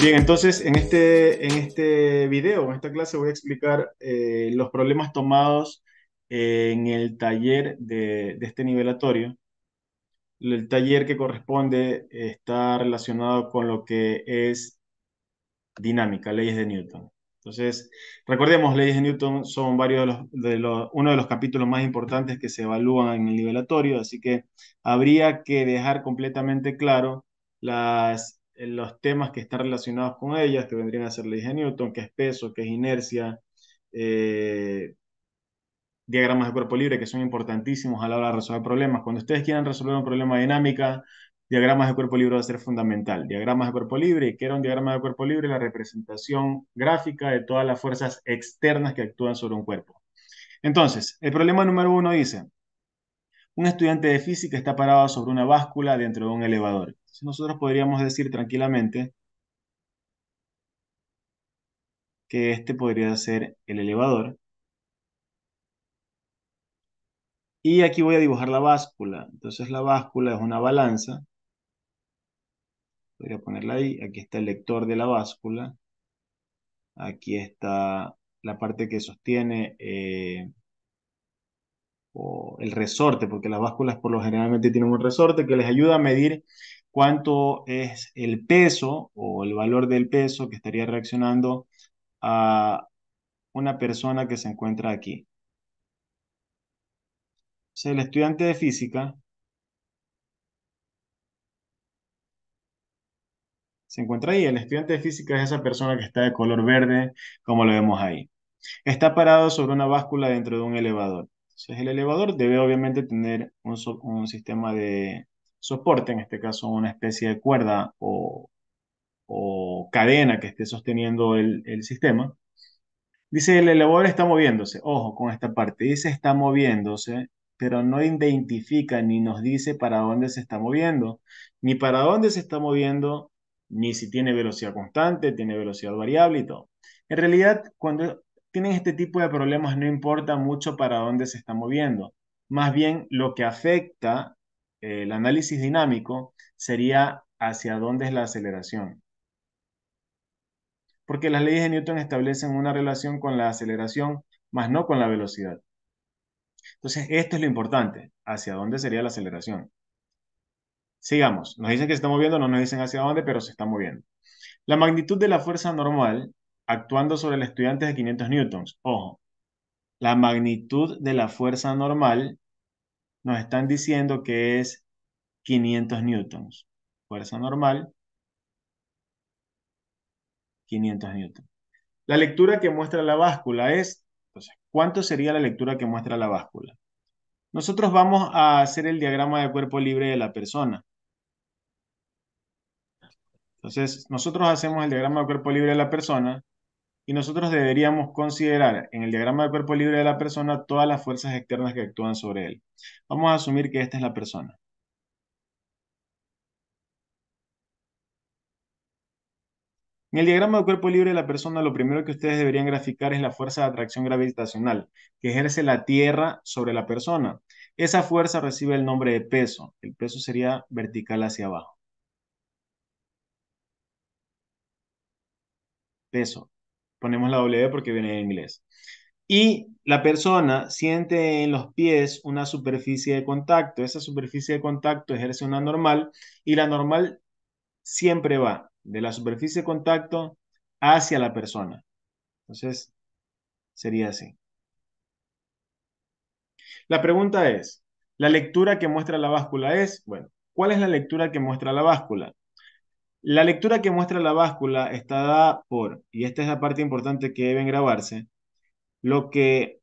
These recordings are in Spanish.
Bien, entonces en este, en este video, en esta clase, voy a explicar eh, los problemas tomados en el taller de, este nivelatorio. El taller que corresponde está relacionado con lo que es dinámica, leyes de Newton. Entonces, recordemos, leyes de Newton son varios de los, de uno de los capítulos más importantes que se evalúan en el nivelatorio, así que habría que dejar completamente claro las en los temas que están relacionados con ellas, que vendrían a ser ley de Newton, que es peso, que es inercia, eh, diagramas de cuerpo libre, que son importantísimos a la hora de resolver problemas. Cuando ustedes quieran resolver un problema de dinámica, diagramas de cuerpo libre va a ser fundamental. Diagramas de cuerpo libre, ¿qué era un diagrama de cuerpo libre? La representación gráfica de todas las fuerzas externas que actúan sobre un cuerpo. Entonces, el problema número uno dice, un estudiante de física está parado sobre una báscula dentro de un elevador. nosotros podríamos decir tranquilamente que este podría ser el elevador. Y aquí voy a dibujar la báscula. Entonces la báscula es una balanza. Podría ponerla ahí. Aquí está el lector de la báscula. Aquí está la parte que sostiene eh, o el resorte, porque las básculas por lo generalmente tienen un resorte que les ayuda a medir cuánto es el peso o el valor del peso que estaría reaccionando a una persona que se encuentra aquí. O sea, el estudiante de física se encuentra ahí. El estudiante de física es esa persona que está de color verde, como lo vemos ahí. Está parado sobre una báscula dentro de un elevador el elevador debe obviamente tener un, sistema de soporte, en este caso una especie de cuerda o, cadena que esté sosteniendo el, el sistema. Dice, el elevador está moviéndose. Ojo con esta parte. Dice, está moviéndose, pero no identifica ni nos dice para dónde se está moviendo, ni para dónde se está moviendo, ni si tiene velocidad constante, tiene velocidad variable y todo. En realidad, cuando tienen este tipo de problemas, no importa mucho para dónde se está moviendo. Más bien lo que afecta eh, el análisis dinámico sería hacia dónde es la aceleración. Porque las leyes de Newton establecen una relación con la aceleración, más no con la velocidad. Entonces, esto es lo importante, hacia dónde sería la aceleración. Sigamos, nos dicen que se está moviendo, no nos dicen hacia dónde, pero se está moviendo. La magnitud de la fuerza normal actuando sobre el estudiante de 500 newtons. Ojo, la magnitud de la fuerza normal nos están diciendo que es 500 newtons. Fuerza normal, 500 newtons. La lectura que muestra la báscula es, entonces, ¿cuánto sería la lectura que muestra la báscula? Nosotros vamos a hacer el diagrama de cuerpo libre de la persona. Entonces, nosotros hacemos el diagrama de cuerpo libre de la persona y nosotros deberíamos considerar en el diagrama de cuerpo libre de la persona todas las fuerzas externas que actúan sobre él. Vamos a asumir que esta es la persona. En el diagrama de cuerpo libre de la persona, lo primero que ustedes deberían graficar es la fuerza de atracción gravitacional que ejerce la Tierra sobre la persona. Esa fuerza recibe el nombre de peso. El peso sería vertical hacia abajo. Peso, ponemos la W porque viene en inglés. Y la persona siente en los pies una superficie de contacto. Esa superficie de contacto ejerce una normal y la normal siempre va de la superficie de contacto hacia la persona. Entonces, sería así. La pregunta es, ¿la lectura que muestra la báscula es? Bueno, ¿cuál es la lectura que muestra la báscula? La lectura que muestra la báscula está dada por, y esta es la parte importante que deben grabarse, lo que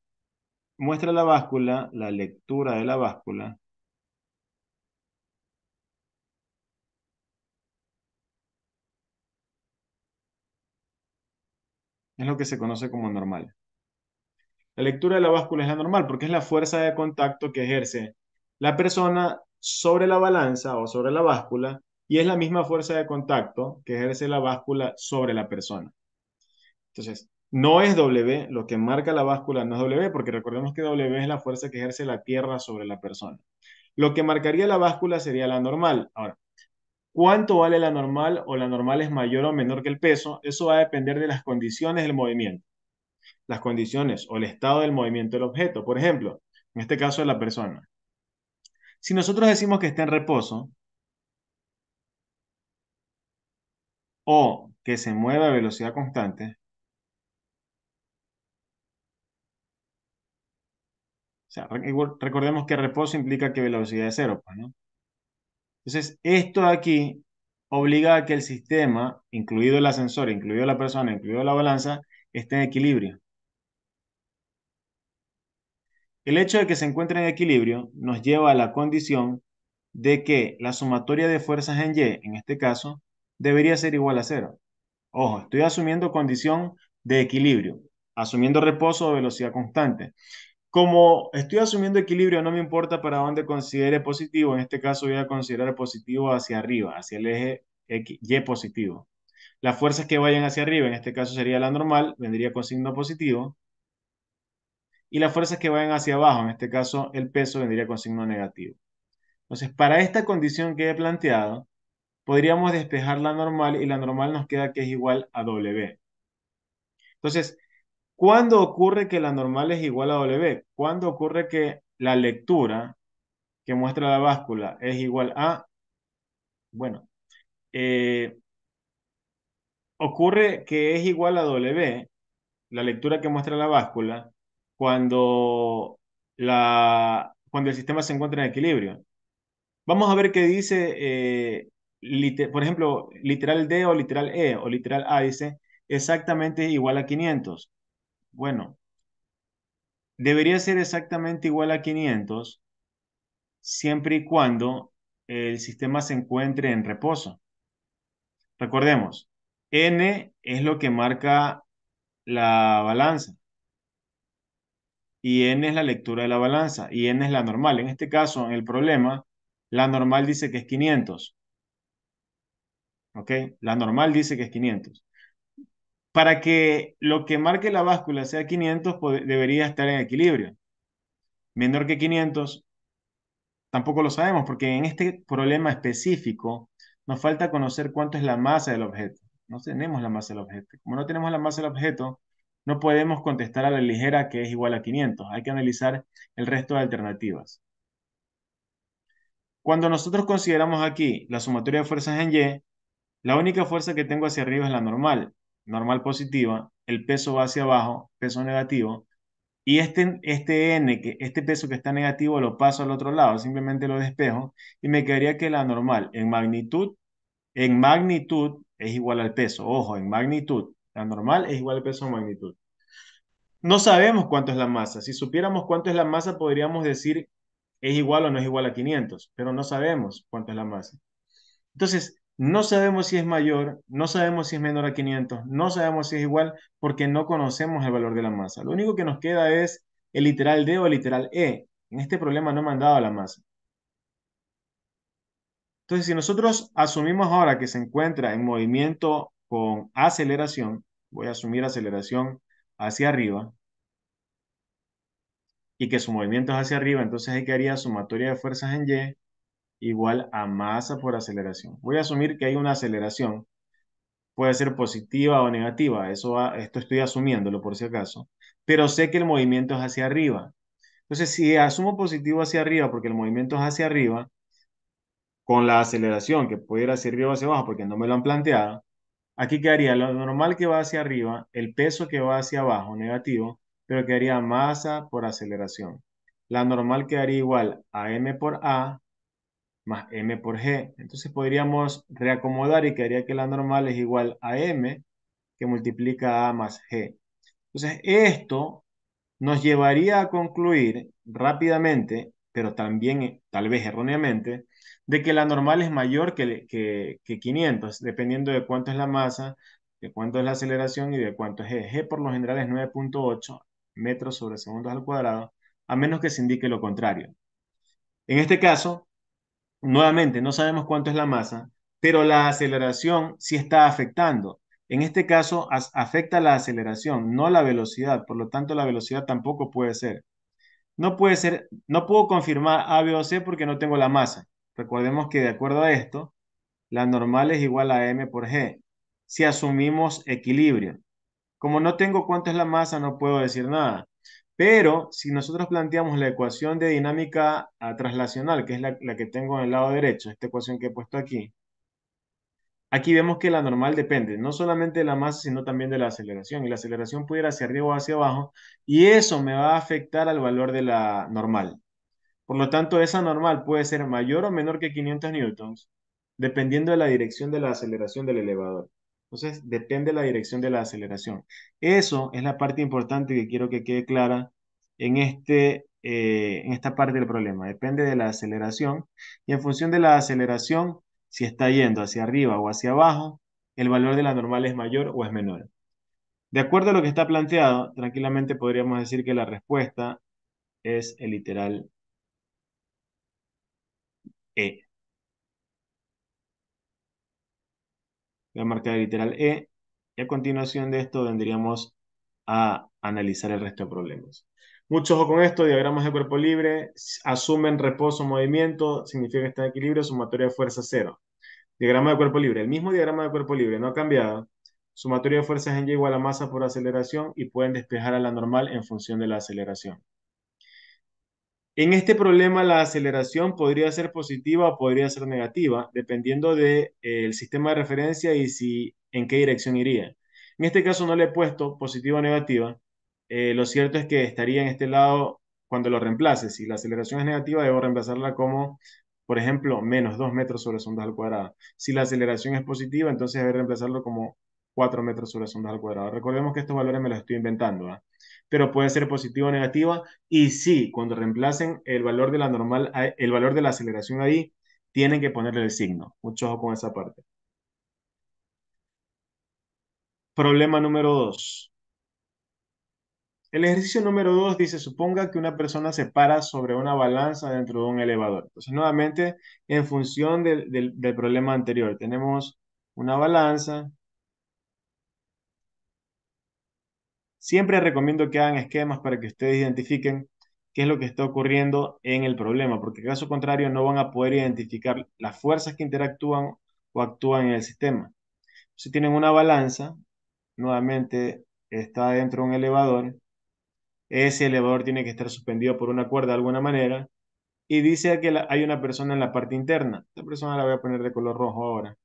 muestra la báscula, la lectura de la báscula, es lo que se conoce como normal. La lectura de la báscula es la normal porque es la fuerza de contacto que ejerce la persona sobre la balanza o sobre la báscula y es la misma fuerza de contacto que ejerce la báscula sobre la persona. Entonces, no es W, lo que marca la báscula no es W, porque recordemos que W es la fuerza que ejerce la Tierra sobre la persona. Lo que marcaría la báscula sería la normal. Ahora, ¿cuánto vale la normal o la normal es mayor o menor que el peso? Eso va a depender de las condiciones del movimiento. Las condiciones o el estado del movimiento del objeto. Por ejemplo, en este caso de la persona. Si nosotros decimos que está en reposo, o que se mueva a velocidad constante, o sea, recordemos que reposo implica que velocidad es cero, pues, ¿no? Entonces, esto aquí obliga a que el sistema, incluido el ascensor, incluido la persona, incluido la balanza, esté en equilibrio. El hecho de que se encuentre en equilibrio nos lleva a la condición de que la sumatoria de fuerzas en Y, en este caso, debería ser igual a cero. Ojo, estoy asumiendo condición de equilibrio, asumiendo reposo o velocidad constante. Como estoy asumiendo equilibrio, no me importa para dónde considere positivo. En este caso voy a considerar positivo hacia arriba, hacia el eje Y positivo. Las fuerzas que vayan hacia arriba, en este caso sería la normal, vendría con signo positivo. Y las fuerzas que vayan hacia abajo, en este caso el peso, vendría con signo negativo. Entonces, para esta condición que he planteado, podríamos despejar la normal y la normal nos queda que es igual a W. Entonces, ¿cuándo ocurre que la normal es igual a W? ¿Cuándo ocurre que la lectura que muestra la báscula es igual a, bueno, eh, ocurre que es igual a W, la lectura que muestra la báscula, cuando, la, cuando el sistema se encuentra en equilibrio. Vamos a ver qué dice eh, por ejemplo, literal D o literal E o literal A dice exactamente igual a 500. Bueno, debería ser exactamente igual a 500 siempre y cuando el sistema se encuentre en reposo. Recordemos, N es lo que marca la balanza. Y N es la lectura de la balanza. Y N es la normal. En este caso, en el problema, la normal dice que es 500. La normal dice que es 500. Para que lo que marque la báscula sea 500, debería estar en equilibrio. Menor que 500, tampoco lo sabemos, porque en este problema específico nos falta conocer cuánto es la masa del objeto. No tenemos la masa del objeto. Como no tenemos la masa del objeto, no podemos contestar a la ligera que es igual a 500. Hay que analizar el resto de alternativas. Cuando nosotros consideramos aquí la sumatoria de fuerzas en Y, la única fuerza que tengo hacia arriba es la normal, normal positiva, el peso va hacia abajo, peso negativo, y este, este N, que, este peso que está negativo, lo paso al otro lado, simplemente lo despejo, y me quedaría que la normal en magnitud, en magnitud es igual al peso, ojo, en magnitud, la normal es igual al peso magnitud. No sabemos cuánto es la masa, si supiéramos cuánto es la masa podríamos decir es igual o no es igual a 500, pero no sabemos cuánto es la masa. Entonces, no sabemos si es mayor, no sabemos si es menor a 500, no sabemos si es igual porque no conocemos el valor de la masa. Lo único que nos queda es el literal D o el literal E. En este problema no me han dado la masa. Entonces, si nosotros asumimos ahora que se encuentra en movimiento con aceleración, voy a asumir aceleración hacia arriba, y que su movimiento es hacia arriba, entonces que haría sumatoria de fuerzas en Y igual a masa por aceleración. Voy a asumir que hay una aceleración. Puede ser positiva o negativa, eso esto estoy asumiéndolo por si acaso, pero sé que el movimiento es hacia arriba. Entonces, si asumo positivo hacia arriba porque el movimiento es hacia arriba, con la aceleración que pudiera ser hacia arriba o hacia abajo porque no me lo han planteado, aquí quedaría lo normal que va hacia arriba, el peso que va hacia abajo, negativo, pero quedaría masa por aceleración. La normal quedaría igual a m por a más m por g. Entonces podríamos reacomodar y quedaría que la normal es igual a m que multiplica a más g. Entonces esto nos llevaría a concluir rápidamente, pero también tal vez erróneamente, de que la normal es mayor que, que, 500, dependiendo de cuánto es la masa, de cuánto es la aceleración y de cuánto es g. g por lo general es 9.8 metros sobre segundos al cuadrado, a menos que se indique lo contrario. En este caso, nuevamente no sabemos cuánto es la masa, pero la aceleración sí está afectando. En este caso, afecta la aceleración, no la velocidad, por lo tanto la velocidad tampoco puede ser. No puede ser, no puedo confirmar A, B o C porque no tengo la masa. Recordemos que de acuerdo a esto, la normal es igual a M por G, si asumimos equilibrio. Como no tengo cuánto es la masa, no puedo decir nada. Pero si nosotros planteamos la ecuación de dinámica ah, traslacional, que es la, que tengo en el lado derecho, esta ecuación que he puesto aquí, aquí vemos que la normal depende no solamente de la masa, sino también de la aceleración. Y la aceleración puede ir hacia arriba o hacia abajo, y eso me va a afectar al valor de la normal. Por lo tanto, esa normal puede ser mayor o menor que 500 newtons, dependiendo de la dirección de la aceleración del elevador. Entonces, depende de la dirección de la aceleración. Eso es la parte importante que quiero que quede clara en, este, eh, en esta parte del problema. Depende de la aceleración y en función de la aceleración, si está yendo hacia arriba o hacia abajo, el valor de la normal es mayor o es menor. De acuerdo a lo que está planteado, tranquilamente podríamos decir que la respuesta es el literal E. la marca marcar literal E, y a continuación de esto vendríamos a analizar el resto de problemas. Mucho ojo con esto, diagramas de cuerpo libre, asumen reposo, movimiento, significa que está en equilibrio, sumatoria de fuerza cero. Diagrama de cuerpo libre, el mismo diagrama de cuerpo libre, no ha cambiado. Sumatoria de fuerzas en Y igual a masa por aceleración y pueden despejar a la normal en función de la aceleración. En este problema la aceleración podría ser positiva o podría ser negativa, dependiendo del de, eh, el sistema de referencia y si en qué dirección iría. En este caso no le he puesto positiva o negativa. Eh, lo cierto es que estaría en este lado cuando lo reemplace. Si la aceleración es negativa, debo reemplazarla como, por ejemplo, menos 2 metros sobre sondas al cuadrado. Si la aceleración es positiva, entonces debo reemplazarlo como 4 metros sobre sondas al cuadrado. Recordemos que estos valores me los estoy inventando. ¿ah? pero puede ser positiva o negativa. Y sí, cuando reemplacen el valor de la normal, el valor de la aceleración ahí, tienen que ponerle el signo. Mucho ojo con esa parte. Problema número dos. El ejercicio número dos dice, suponga que una persona se para sobre una balanza dentro de un elevador. Entonces, nuevamente, en función del problema anterior, tenemos una balanza Siempre recomiendo que hagan esquemas para que ustedes identifiquen qué es lo que está ocurriendo en el problema, porque caso contrario no van a poder identificar las fuerzas que interactúan o actúan en el sistema. Si tienen una balanza, nuevamente está dentro de un elevador, ese elevador tiene que estar suspendido por una cuerda de alguna manera, y dice que hay una persona en la parte interna. Esta persona la voy a poner de color rojo ahora.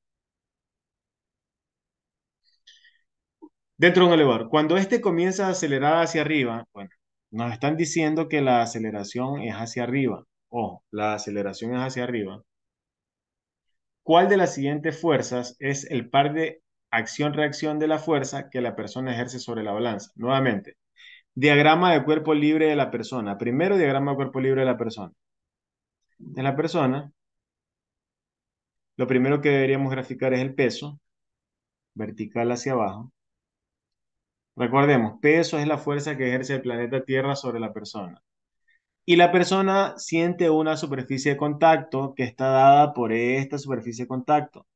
dentro de un elevador. Cuando este comienza a acelerar hacia arriba, bueno, nos están diciendo que la aceleración es hacia arriba. o la aceleración es hacia arriba. ¿Cuál de las siguientes fuerzas es el par de acción-reacción de la fuerza que la persona ejerce sobre la balanza? Nuevamente, diagrama de cuerpo libre de la persona. Primero, diagrama de cuerpo libre de la persona. De la persona, lo primero que deberíamos graficar es el peso, vertical hacia abajo. Recordemos, peso es la fuerza que ejerce el planeta Tierra sobre la persona. Y la persona siente una superficie de contacto que está dada por esta superficie de contacto.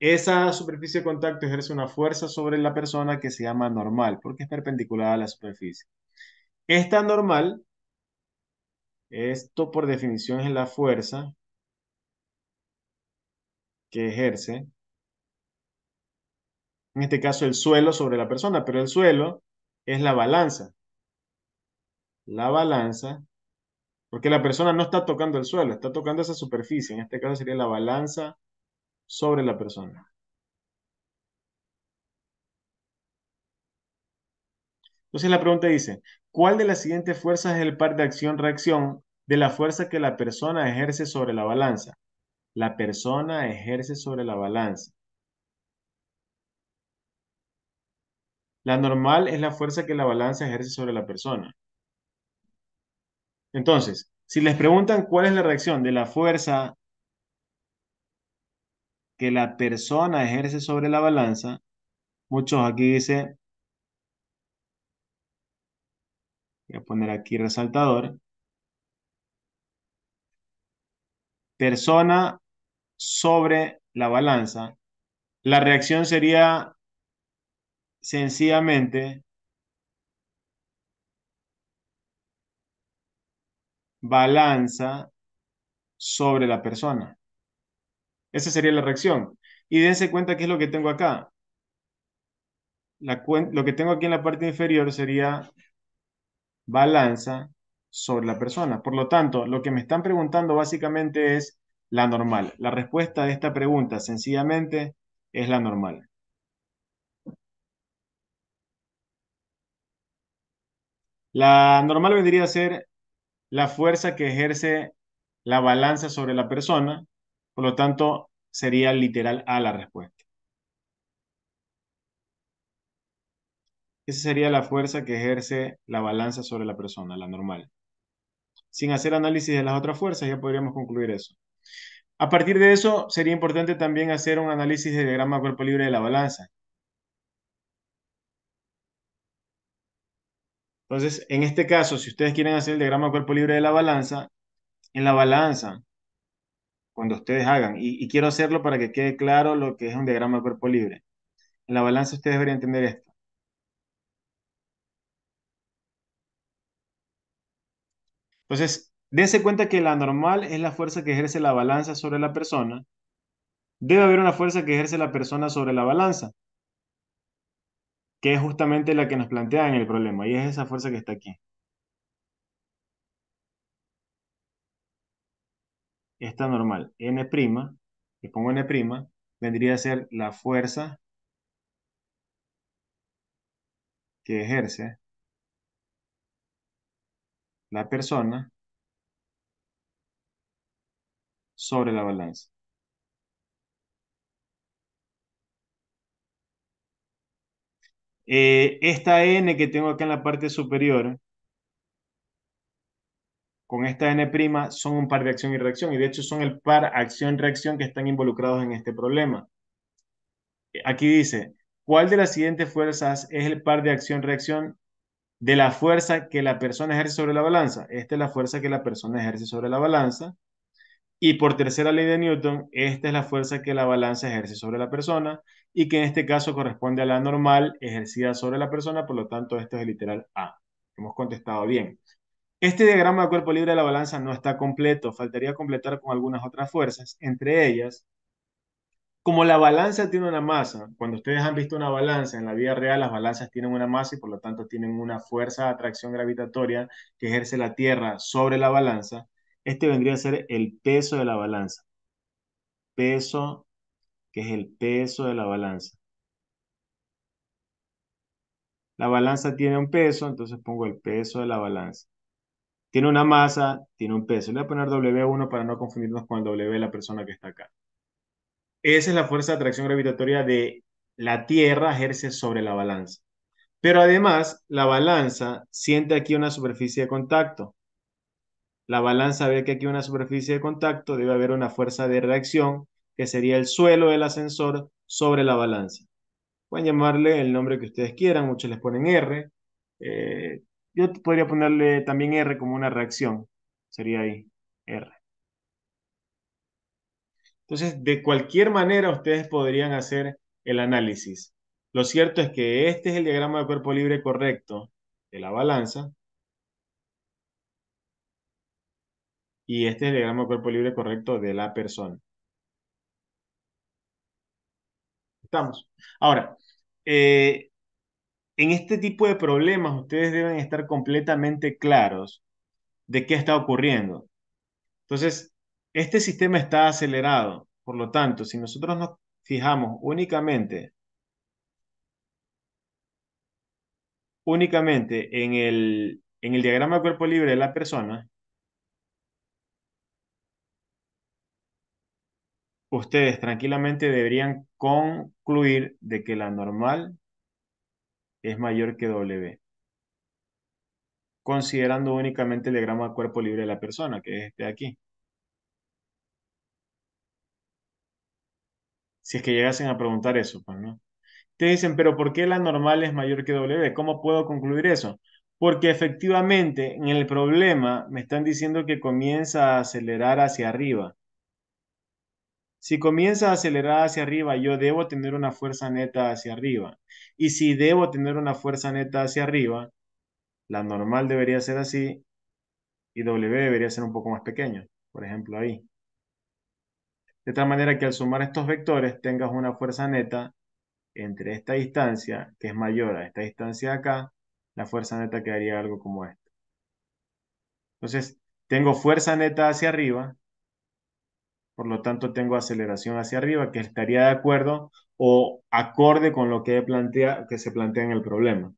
Esa superficie de contacto ejerce una fuerza sobre la persona que se llama normal, porque es perpendicular a la superficie. Esta normal, esto por definición es la fuerza que ejerce en este caso el suelo sobre la persona, pero el suelo es la balanza. La balanza, porque la persona no está tocando el suelo, está tocando esa superficie, en este caso sería la balanza sobre la persona. Entonces la pregunta dice, ¿cuál de las siguientes fuerzas es el par de acción-reacción de la fuerza que la persona ejerce sobre la balanza? La persona ejerce sobre la balanza. La normal es la fuerza que la balanza ejerce sobre la persona. Entonces, si les preguntan cuál es la reacción de la fuerza que la persona ejerce sobre la balanza, muchos aquí dicen, voy a poner aquí resaltador, persona sobre la balanza, la reacción sería sencillamente balanza sobre la persona. Esa sería la reacción. Y dense cuenta qué es lo que tengo acá. lo que tengo aquí en la parte inferior sería balanza sobre la persona. Por lo tanto, lo que me están preguntando básicamente es la normal. La respuesta de esta pregunta sencillamente es la normal. La normal vendría a ser la fuerza que ejerce la balanza sobre la persona, por lo tanto, sería literal A la respuesta. Esa sería la fuerza que ejerce la balanza sobre la persona, la normal. Sin hacer análisis de las otras fuerzas, ya podríamos concluir eso. A partir de eso, sería importante también hacer un análisis de diagrama cuerpo libre de la balanza. Entonces, en este caso, si ustedes quieren hacer el diagrama de cuerpo libre de la balanza, en la balanza, cuando ustedes hagan, y, quiero hacerlo para que quede claro lo que es un diagrama de cuerpo libre. En la balanza ustedes deberían entender esto. Entonces, dense cuenta que la normal es la fuerza que ejerce la balanza sobre la persona. Debe haber una fuerza que ejerce la persona sobre la balanza que es justamente la que nos plantea en el problema, y es esa fuerza que está aquí. Esta normal, n', que pongo n', vendría a ser la fuerza que ejerce la persona sobre la balanza. Eh, esta n que tengo acá en la parte superior, con esta n' son un par de acción y reacción, y de hecho son el par acción-reacción que están involucrados en este problema. Aquí dice, ¿cuál de las siguientes fuerzas es el par de acción-reacción de la fuerza que la persona ejerce sobre la balanza? Esta es la fuerza que la persona ejerce sobre la balanza. Y por tercera ley de Newton, esta es la fuerza que la balanza ejerce sobre la persona y que en este caso corresponde a la normal ejercida sobre la persona, por lo tanto esto es el literal A. Hemos contestado bien. Este diagrama de cuerpo libre de la balanza no está completo, faltaría completar con algunas otras fuerzas, entre ellas, como la balanza tiene una masa, cuando ustedes han visto una balanza en la vida real, las balanzas tienen una masa y por lo tanto tienen una fuerza de atracción gravitatoria que ejerce la Tierra sobre la balanza, este vendría a ser el peso de la balanza. Peso que es el peso de la balanza. La balanza tiene un peso, entonces pongo el peso de la balanza. Tiene una masa, tiene un peso. Le voy a poner W1 para no confundirnos con el W de la persona que está acá. Esa es la fuerza de atracción gravitatoria de la Tierra ejerce sobre la balanza. Pero además, la balanza siente aquí una superficie de contacto. La balanza ve que aquí hay una superficie de contacto, debe haber una fuerza de reacción que sería el suelo del ascensor sobre la balanza. Pueden llamarle el nombre que ustedes quieran, muchos les ponen R. Eh, yo podría ponerle también R como una reacción, sería ahí, R. Entonces, de cualquier manera, ustedes podrían hacer el análisis. Lo cierto es que este es el diagrama de cuerpo libre correcto de la balanza. Y este es el diagrama de cuerpo libre correcto de la persona. Ahora, eh, en este tipo de problemas ustedes deben estar completamente claros de qué está ocurriendo. Entonces, este sistema está acelerado. Por lo tanto, si nosotros nos fijamos únicamente, únicamente en el, en el diagrama de cuerpo libre de la persona, ustedes tranquilamente deberían concluir de que la normal es mayor que W, considerando únicamente el diagrama de cuerpo libre de la persona, que es este de aquí. Si es que llegasen a preguntar eso, pues, ¿no? Te dicen, pero ¿por qué la normal es mayor que W? ¿Cómo puedo concluir eso? Porque efectivamente en el problema me están diciendo que comienza a acelerar hacia arriba. Si comienza a acelerar hacia arriba, yo debo tener una fuerza neta hacia arriba. Y si debo tener una fuerza neta hacia arriba, la normal debería ser así y W debería ser un poco más pequeño, por ejemplo ahí. De tal manera que al sumar estos vectores tengas una fuerza neta entre esta distancia, que es mayor a esta distancia de acá, la fuerza neta quedaría algo como esto. Entonces, tengo fuerza neta hacia arriba, por lo tanto tengo aceleración hacia arriba, que estaría de acuerdo o acorde con lo que, plantea, que se plantea en el problema.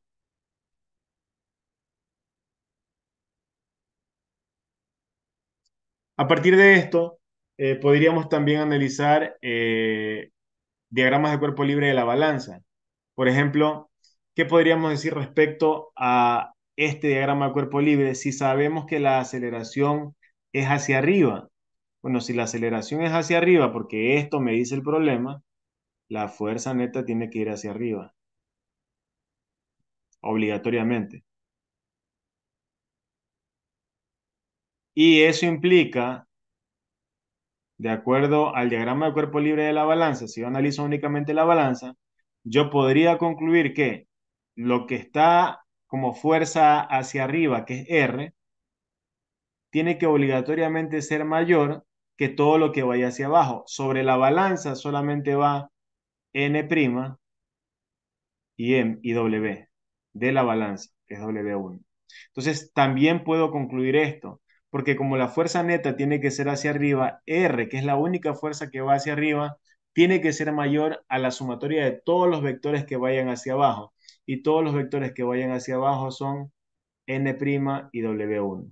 A partir de esto, eh, podríamos también analizar eh, diagramas de cuerpo libre de la balanza. Por ejemplo, ¿qué podríamos decir respecto a este diagrama de cuerpo libre si sabemos que la aceleración es hacia arriba? Bueno, si la aceleración es hacia arriba, porque esto me dice el problema, la fuerza neta tiene que ir hacia arriba. Obligatoriamente. Y eso implica, de acuerdo al diagrama de cuerpo libre de la balanza, si yo analizo únicamente la balanza, yo podría concluir que lo que está como fuerza hacia arriba, que es R, tiene que obligatoriamente ser mayor que todo lo que vaya hacia abajo. Sobre la balanza solamente va N' y M y W de la balanza, que es W1. Entonces, también puedo concluir esto, porque como la fuerza neta tiene que ser hacia arriba, R, que es la única fuerza que va hacia arriba, tiene que ser mayor a la sumatoria de todos los vectores que vayan hacia abajo. Y todos los vectores que vayan hacia abajo son N' y W1.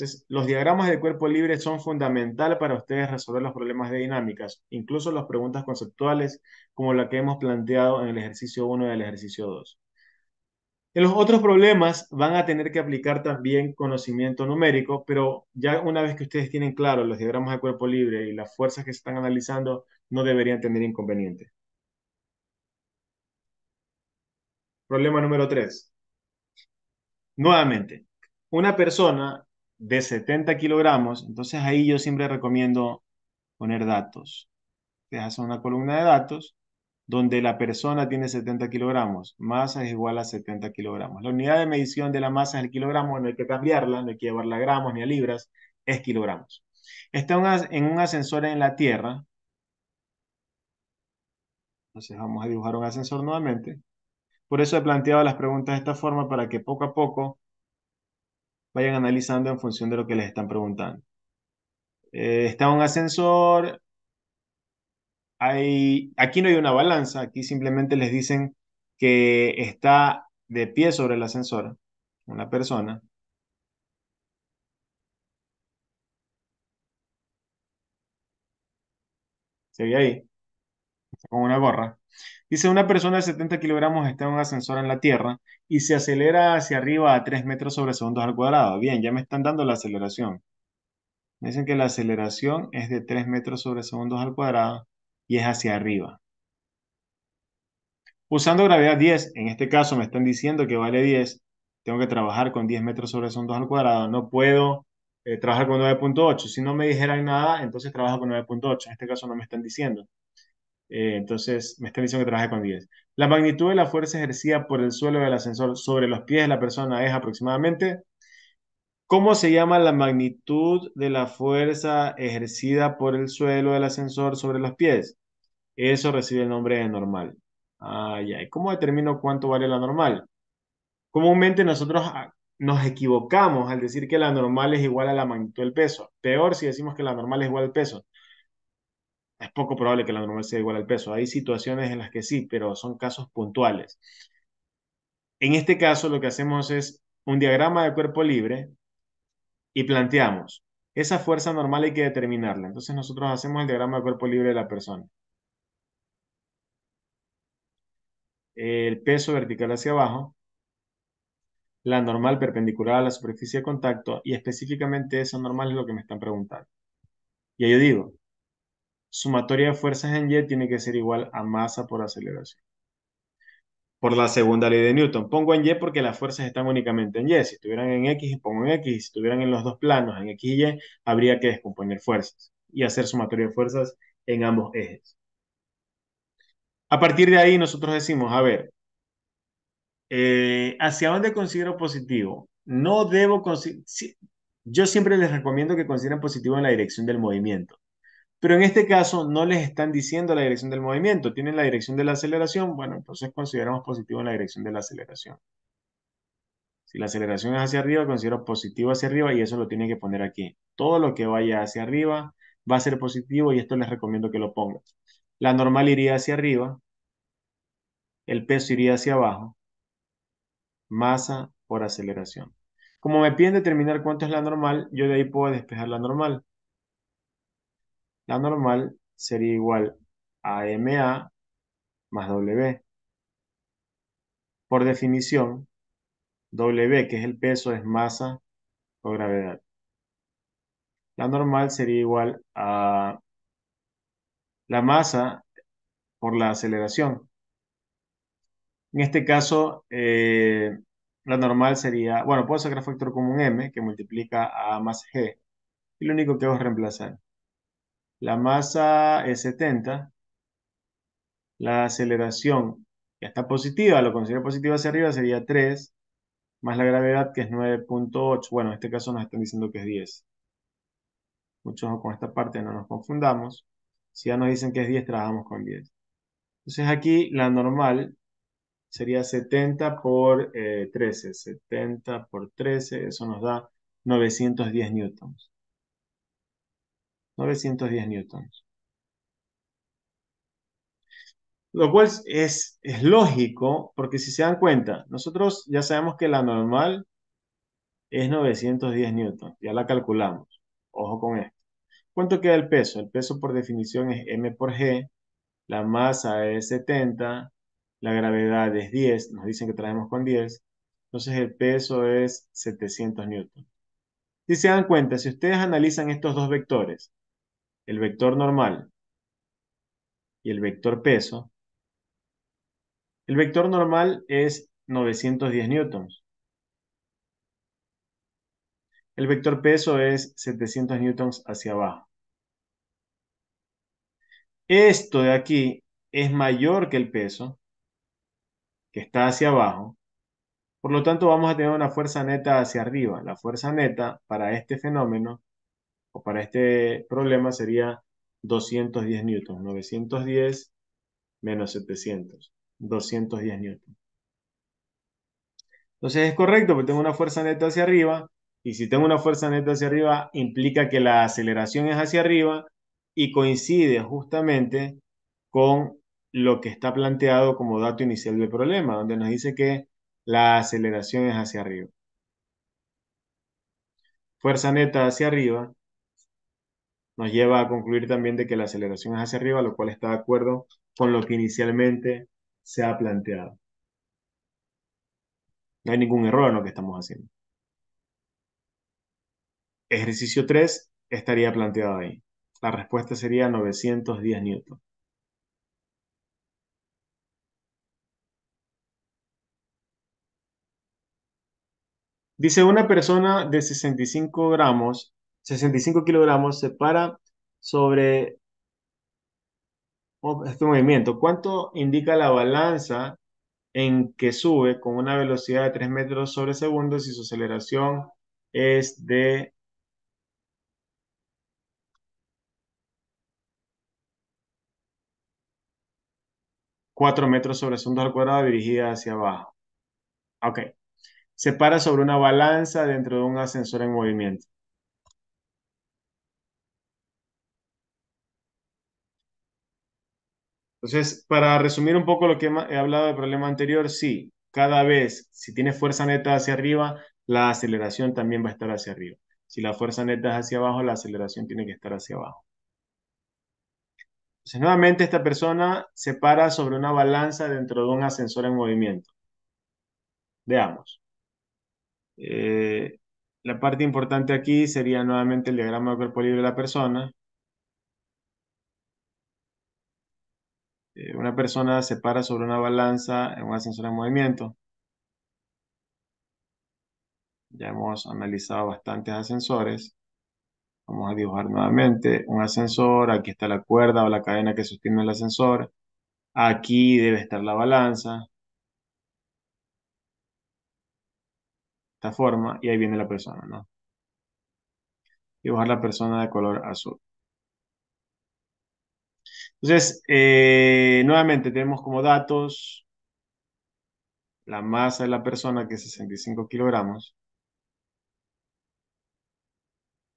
Entonces, los diagramas de cuerpo libre son fundamental para ustedes resolver los problemas de dinámicas, incluso las preguntas conceptuales como la que hemos planteado en el ejercicio 1 y el ejercicio 2. En los otros problemas van a tener que aplicar también conocimiento numérico, pero ya una vez que ustedes tienen claro los diagramas de cuerpo libre y las fuerzas que se están analizando, no deberían tener inconveniente. Problema número 3. Nuevamente, una persona de 70 kilogramos, entonces ahí yo siempre recomiendo poner datos. Te hacen una columna de datos donde la persona tiene 70 kilogramos, masa es igual a 70 kilogramos. La unidad de medición de la masa es el kilogramo, no hay que cambiarla, no hay que llevarla a gramos ni a libras, es kilogramos. Está en un ascensor en la Tierra. Entonces vamos a dibujar un ascensor nuevamente. Por eso he planteado las preguntas de esta forma para que poco a poco vayan analizando en función de lo que les están preguntando. Eh, está un ascensor, hay, aquí no hay una balanza, aquí simplemente les dicen que está de pie sobre el ascensor una persona. Se ve ahí, con una gorra. Dice, una persona de 70 kilogramos está en un ascensor en la Tierra y se acelera hacia arriba a 3 metros sobre segundos al cuadrado. Bien, ya me están dando la aceleración. Me dicen que la aceleración es de 3 metros sobre segundos al cuadrado y es hacia arriba. Usando gravedad 10, en este caso me están diciendo que vale 10, tengo que trabajar con 10 metros sobre segundos al cuadrado, no puedo eh, trabajar con 9.8. Si no me dijeran nada, entonces trabajo con 9.8. En este caso no me están diciendo. Eh, entonces, me están diciendo que trabaje con 10. La magnitud de la fuerza ejercida por el suelo del ascensor sobre los pies de la persona es aproximadamente. ¿Cómo se llama la magnitud de la fuerza ejercida por el suelo del ascensor sobre los pies? Eso recibe el nombre de normal. Ah, ¿Cómo determino cuánto vale la normal? Comúnmente nosotros ah, nos equivocamos al decir que la normal es igual a la magnitud del peso. Peor si decimos que la normal es igual al peso es poco probable que la normal sea igual al peso. Hay situaciones en las que sí, pero son casos puntuales. En este caso, lo que hacemos es un diagrama de cuerpo libre y planteamos, esa fuerza normal hay que determinarla. Entonces nosotros hacemos el diagrama de cuerpo libre de la persona. El peso vertical hacia abajo, la normal perpendicular a la superficie de contacto y específicamente esa normal es lo que me están preguntando. Y yo digo, sumatoria de fuerzas en Y tiene que ser igual a masa por aceleración. Por la segunda ley de Newton, pongo en Y porque las fuerzas están únicamente en Y. Si estuvieran en X, pongo en X. Si estuvieran en los dos planos, en X y Y, habría que descomponer fuerzas y hacer sumatoria de fuerzas en ambos ejes. A partir de ahí, nosotros decimos, a ver, eh, ¿hacia dónde considero positivo? No debo yo siempre les recomiendo que consideren positivo en la dirección del movimiento. Pero en este caso no les están diciendo la dirección del movimiento, tienen la dirección de la aceleración, bueno, entonces consideramos positivo en la dirección de la aceleración. Si la aceleración es hacia arriba, considero positivo hacia arriba y eso lo tienen que poner aquí. Todo lo que vaya hacia arriba va a ser positivo y esto les recomiendo que lo pongan. La normal iría hacia arriba, el peso iría hacia abajo, masa por aceleración. Como me piden determinar cuánto es la normal, yo de ahí puedo despejar la normal. La normal sería igual a MA más W. Por definición, W, que es el peso, es masa o gravedad. La normal sería igual a la masa por la aceleración. En este caso, eh, la normal sería, bueno, puedo sacar factor común m, que multiplica a más g, y lo único que hago es reemplazar. La masa es 70. La aceleración ya está positiva, lo considero positivo hacia arriba, sería 3, más la gravedad que es 9.8. Bueno, en este caso nos están diciendo que es 10. Muchos con esta parte no nos confundamos. Si ya nos dicen que es 10, trabajamos con 10. Entonces aquí la normal sería 70 por 13. Eh, 70 por 13, eso nos da 910 newtons. 910 newtons. Lo cual es, es lógico, porque si se dan cuenta, nosotros ya sabemos que la normal es 910 newtons, ya la calculamos. Ojo con esto. ¿Cuánto queda el peso? El peso por definición es m por g, la masa es 70, la gravedad es 10, nos dicen que traemos con 10, entonces el peso es 700 newtons. Si se dan cuenta, si ustedes analizan estos dos vectores, el vector normal y el vector peso, el vector normal es 910 newtons. El vector peso es 700 newtons hacia abajo. Esto de aquí es mayor que el peso, que está hacia abajo. Por lo tanto, vamos a tener una fuerza neta hacia arriba. La fuerza neta para este fenómeno para este problema sería 210 newtons, 910 menos 700, 210 newtons. Entonces es correcto, porque tengo una fuerza neta hacia arriba, y si tengo una fuerza neta hacia arriba, implica que la aceleración es hacia arriba y coincide justamente con lo que está planteado como dato inicial del problema, donde nos dice que la aceleración es hacia arriba. Fuerza neta hacia arriba nos lleva a concluir también de que la aceleración es hacia arriba, lo cual está de acuerdo con lo que inicialmente se ha planteado. No hay ningún error en lo que estamos haciendo. Ejercicio 3 estaría planteado ahí. La respuesta sería 910 newton. Dice una persona de 65 gramos 65 kilogramos se para sobre oh, este movimiento. ¿Cuánto indica la balanza en que sube con una velocidad de 3 metros sobre segundo si su aceleración es de... cuatro metros sobre segundo al cuadrado dirigida hacia abajo. Ok. Se para sobre una balanza dentro de un ascensor en movimiento. Entonces, para resumir un poco lo que he hablado del problema anterior, sí, cada vez, si tiene fuerza neta hacia arriba, la aceleración también va a estar hacia arriba. Si la fuerza neta es hacia abajo, la aceleración tiene que estar hacia abajo. Entonces, nuevamente, esta persona se para sobre una balanza dentro de un ascensor en movimiento. Veamos. Eh, la parte importante aquí sería nuevamente el diagrama de cuerpo libre de la persona. Eh, una persona se para sobre una balanza en un ascensor en movimiento. Ya hemos analizado bastantes ascensores. Vamos a dibujar nuevamente un ascensor. Aquí está la cuerda o la cadena que sostiene el ascensor. Aquí debe estar la balanza. De esta forma. Y ahí viene la persona, ¿no? Dibujar la persona de color azul. Entonces, eh, nuevamente tenemos como datos la masa de la persona, que es 65 kilogramos.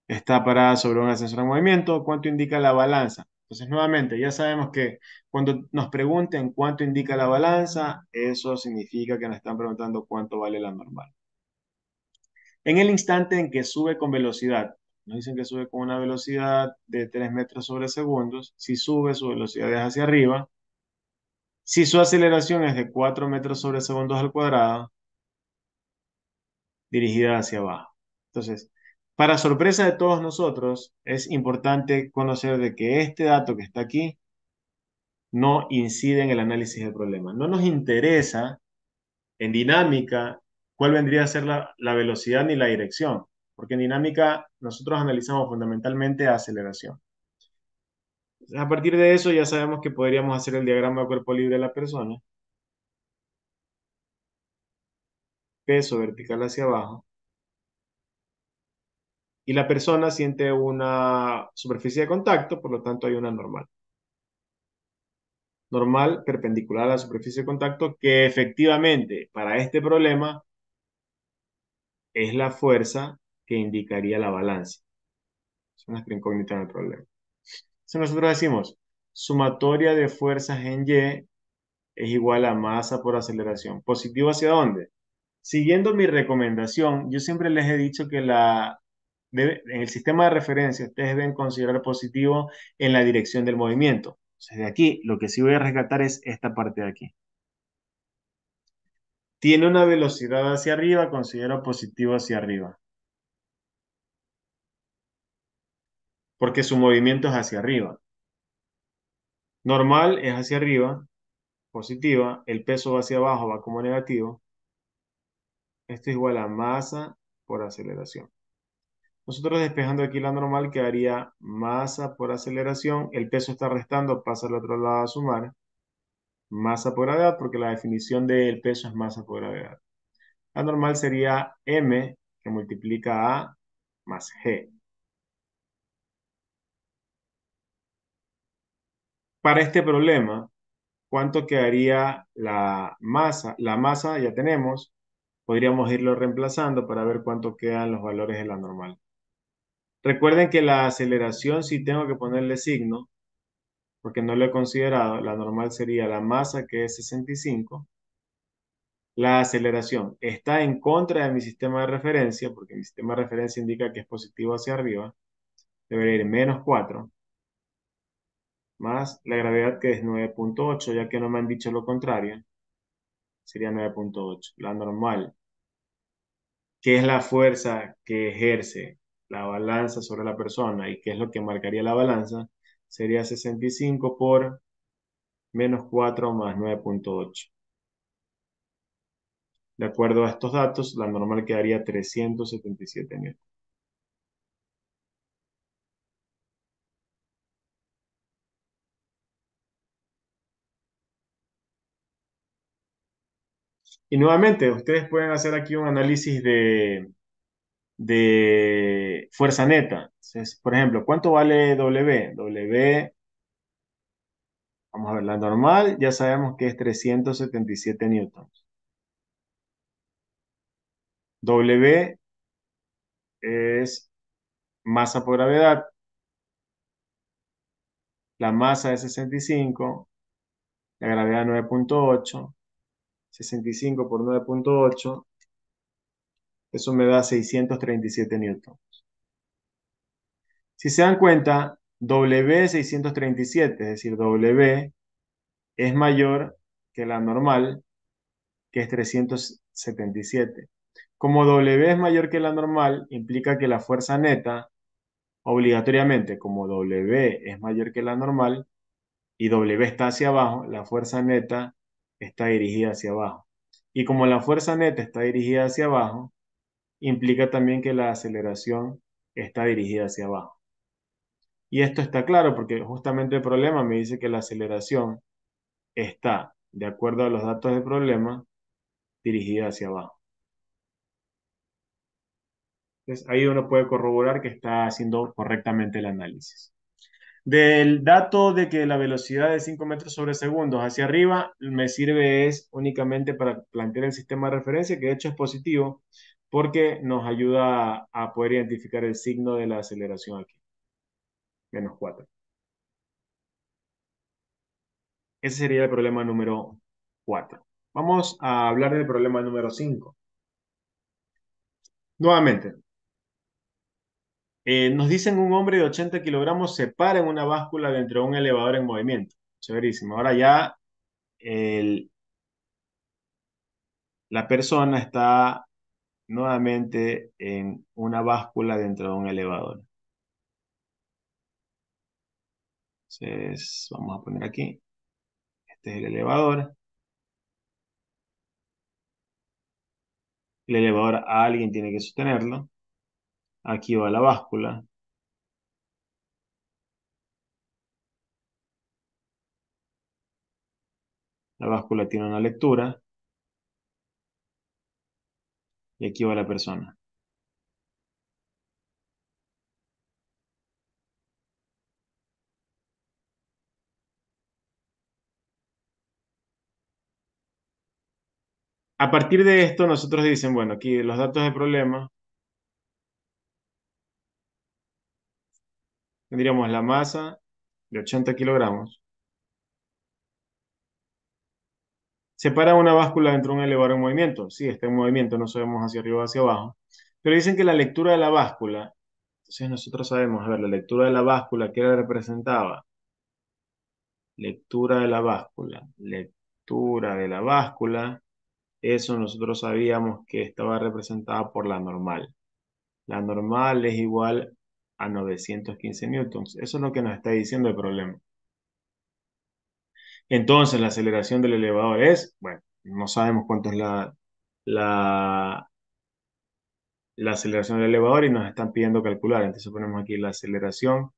Está parada sobre un ascensor de movimiento. ¿Cuánto indica la balanza? Entonces, nuevamente, ya sabemos que cuando nos pregunten cuánto indica la balanza, eso significa que nos están preguntando cuánto vale la normal. En el instante en que sube con velocidad nos dicen que sube con una velocidad de 3 metros sobre segundos. Si sube, su velocidad es hacia arriba. Si su aceleración es de 4 metros sobre segundos al cuadrado, dirigida hacia abajo. Entonces, para sorpresa de todos nosotros, es importante conocer de que este dato que está aquí no incide en el análisis del problema. No nos interesa en dinámica cuál vendría a ser la velocidad ni la dirección porque en dinámica nosotros analizamos fundamentalmente aceleración. A partir de eso ya sabemos que podríamos hacer el diagrama de cuerpo libre de la persona. Peso vertical hacia abajo. Y la persona siente una superficie de contacto, por lo tanto hay una normal. Normal perpendicular a la superficie de contacto que efectivamente para este problema es la fuerza que indicaría la balanza. Es las incógnita en del problema. Entonces nosotros decimos, sumatoria de fuerzas en Y es igual a masa por aceleración. ¿Positivo hacia dónde? Siguiendo mi recomendación, yo siempre les he dicho que la, en el sistema de referencia ustedes deben considerar positivo en la dirección del movimiento. Entonces de aquí lo que sí voy a rescatar es esta parte de aquí tiene una velocidad hacia arriba, considero positivo hacia arriba. porque su movimiento es hacia arriba. Normal es hacia arriba, positiva, el peso va hacia abajo, va como negativo. Esto es igual a masa por aceleración. Nosotros despejando aquí la normal quedaría masa por aceleración, el peso está restando, pasa al otro lado a sumar. Masa por gravedad, porque la definición del peso es masa por gravedad. La normal sería m que multiplica a más g. Para este problema, ¿cuánto quedaría la masa? La masa ya tenemos, podríamos irlo reemplazando para ver cuánto quedan los valores de la normal. Recuerden que la aceleración si tengo que ponerle signo, porque no lo he considerado, la normal sería la masa que es 65. La aceleración está en contra de mi sistema de referencia, porque mi sistema de referencia indica que es positivo hacia arriba. Debería ir menos 4 más la gravedad que es 9.8, ya que no me han dicho lo contrario, sería 9.8, la normal, que es la fuerza que ejerce la balanza sobre la persona y qué es lo que marcaría la balanza, sería 65 por menos 4 más 9.8. De acuerdo a estos datos, la normal quedaría 377 Y nuevamente, ustedes pueden hacer aquí un análisis de, fuerza neta. por ejemplo, ¿cuánto vale W? W, vamos a ver, la normal ya sabemos que es 377 newtons. W es masa por gravedad. La masa es 65, la gravedad 9.8, 65 por 9.8, eso me da 637 newtons. Si se dan cuenta, W637, es decir, W es mayor que la normal, que es 377. Como W es mayor que la normal, implica que la fuerza neta, obligatoriamente, como W es mayor que la normal y W está hacia abajo, la fuerza neta está dirigida hacia abajo. Y como la fuerza neta está dirigida hacia abajo, implica también que la aceleración está dirigida hacia abajo. Y esto está claro porque justamente el problema me dice que la aceleración está, de acuerdo a los datos del problema, dirigida hacia abajo. Entonces ahí uno puede corroborar que está haciendo correctamente el análisis. Del dato de que la velocidad de 5 metros sobre segundos hacia arriba me sirve es únicamente para plantear el sistema de referencia, que de hecho es positivo porque nos ayuda a, poder identificar el signo de la aceleración aquí. Menos 4. Ese sería el problema número 4. Vamos a hablar del problema número 5. Nuevamente, eh, nos dicen un hombre de 80 kilogramos se para en una báscula dentro de un elevador en movimiento. Chéverísimo. Ahora ya la persona está nuevamente en una báscula dentro de un elevador. Entonces, vamos a poner aquí. Este es el elevador. El elevador a alguien tiene que sostenerlo. Aquí va la báscula. La báscula tiene una lectura. Y aquí va la persona. A partir de esto, nosotros dicen, bueno, aquí los datos de problema Tendríamos la masa de 80 kilogramos. Separa una báscula dentro de un elevador en movimiento. Sí, está en movimiento, no sabemos hacia arriba o hacia abajo. Pero dicen que la lectura de la báscula, entonces nosotros sabemos, a ver, la lectura de la báscula, ¿qué la representaba? Lectura de la báscula, lectura de la báscula, eso nosotros sabíamos que estaba representada por la normal. La normal es igual a 915 newtons. Eso es lo que nos está diciendo el problema. Entonces, la aceleración del elevador es, bueno, no sabemos cuánto es la, la, la aceleración del elevador y nos están pidiendo calcular. Entonces ponemos aquí la aceleración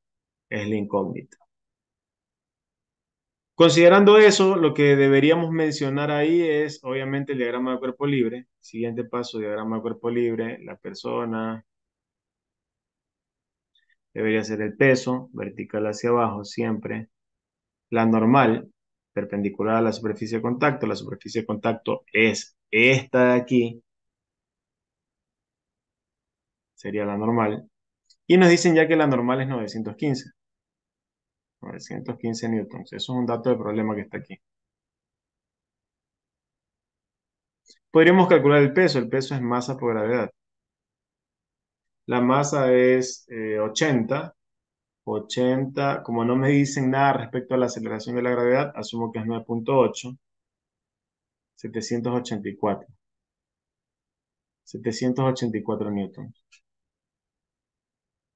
es la incógnita. Considerando eso, lo que deberíamos mencionar ahí es obviamente el diagrama de cuerpo libre. Siguiente paso, diagrama de cuerpo libre, la persona, debería ser el peso, vertical hacia abajo siempre, la normal, perpendicular a la superficie de contacto, la superficie de contacto es esta de aquí, sería la normal, y nos dicen ya que la normal es 915, 915 newtons, eso es un dato de problema que está aquí. Podríamos calcular el peso, el peso es masa por gravedad la masa es 80. Eh, 80, como no me dicen nada respecto a la aceleración de la gravedad, asumo que es 9.8. 784. 784 newtons.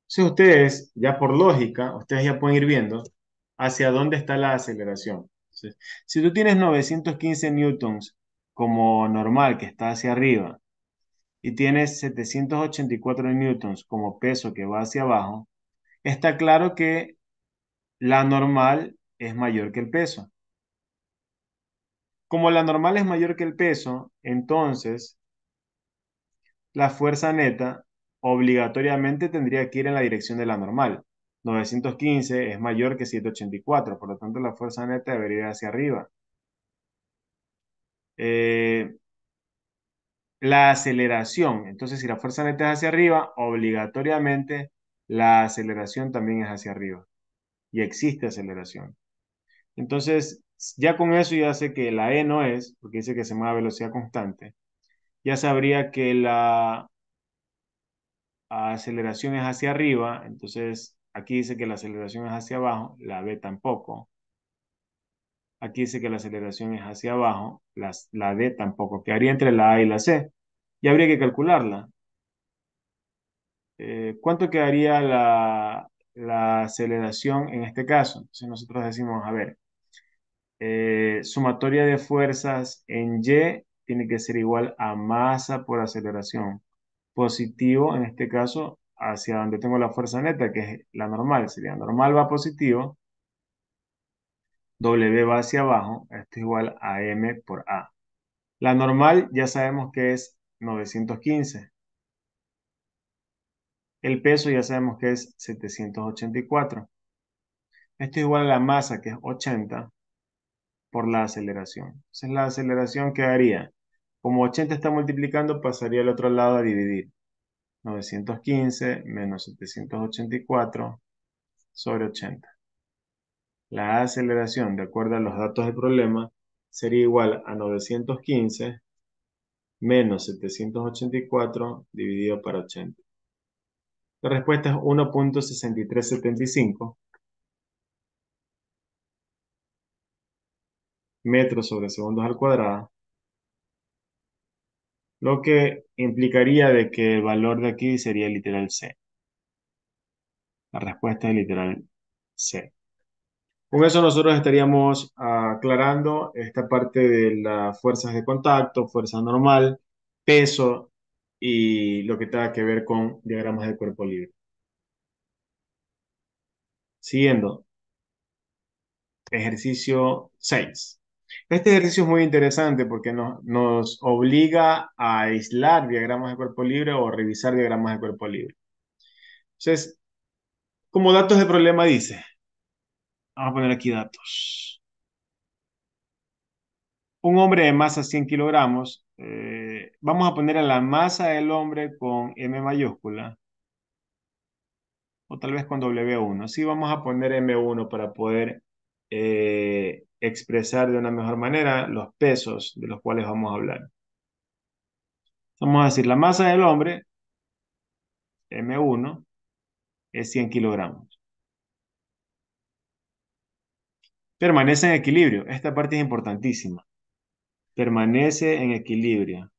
Entonces ustedes, ya por lógica, ustedes ya pueden ir viendo hacia dónde está la aceleración. si tú tienes 915 newtons como normal, que está hacia arriba, y tiene 784 newtons como peso que va hacia abajo, está claro que la normal es mayor que el peso. Como la normal es mayor que el peso, entonces la fuerza neta obligatoriamente tendría que ir en la dirección de la normal. 915 es mayor que 784, por lo tanto la fuerza neta debería ir hacia arriba. Eh, la aceleración. Entonces, si la fuerza neta es hacia arriba, obligatoriamente la aceleración también es hacia arriba. Y existe aceleración. Entonces, ya con eso ya sé que la E no es, porque dice que se mueve a velocidad constante. Ya sabría que la aceleración es hacia arriba, entonces aquí dice que la aceleración es hacia abajo, la B tampoco. Aquí dice que la aceleración es hacia abajo, la D tampoco, quedaría entre la A y la C. Y habría que calcularla. Eh, ¿Cuánto quedaría la, aceleración en este caso? Si nosotros decimos, a ver, eh, sumatoria de fuerzas en Y tiene que ser igual a masa por aceleración. Positivo, en este caso, hacia donde tengo la fuerza neta, que es la normal, sería normal va positivo, W va hacia abajo, esto es igual a M por A. La normal ya sabemos que es 915. El peso ya sabemos que es 784. Esto es igual a la masa, que es 80, por la aceleración. Entonces la aceleración quedaría, Como 80 está multiplicando, pasaría al otro lado a dividir. 915 menos 784 sobre 80. La aceleración, de acuerdo a los datos del problema, sería igual a 915 menos 784 dividido por 80. La respuesta es 1.6375 metros sobre segundos al cuadrado, lo que implicaría de que el valor de aquí sería literal C. La respuesta es literal C. Con eso nosotros estaríamos aclarando esta parte de las fuerzas de contacto, fuerza normal, peso y lo que tenga que ver con diagramas de cuerpo libre. Siguiendo. Ejercicio 6. Este ejercicio es muy interesante porque nos, nos obliga a aislar diagramas de cuerpo libre o revisar diagramas de cuerpo libre. Entonces, como datos de problema dice, Vamos a poner aquí datos. Un hombre de masa 100 kilogramos, eh, vamos a poner a la masa del hombre con M mayúscula, o tal vez con W1. Sí, vamos a poner M1 para poder eh, expresar de una mejor manera los pesos de los cuales vamos a hablar. Vamos a decir, la masa del hombre, M1, es 100 kilogramos. Permanece en equilibrio. Esta parte es importantísima. Permanece en equilibrio.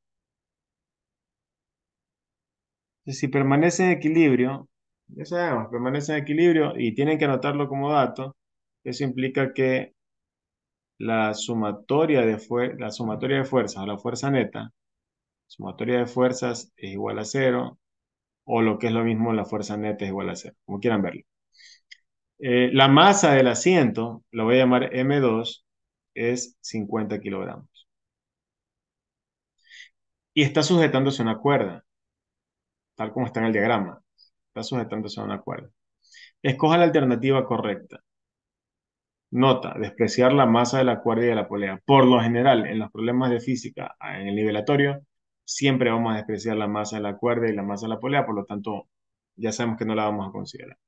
si permanece en equilibrio, ya sabemos, permanece en equilibrio y tienen que anotarlo como dato. Eso implica que la sumatoria de, la sumatoria de fuerzas o la fuerza neta, sumatoria de fuerzas es igual a cero, o lo que es lo mismo, la fuerza neta es igual a cero, como quieran verlo. Eh, la masa del asiento, lo voy a llamar M2, es 50 kilogramos. Y está sujetándose a una cuerda, tal como está en el diagrama. Está sujetándose a una cuerda. Escoja la alternativa correcta. Nota, despreciar la masa de la cuerda y de la polea. Por lo general, en los problemas de física, en el nivelatorio, siempre vamos a despreciar la masa de la cuerda y la masa de la polea, por lo tanto, ya sabemos que no la vamos a considerar.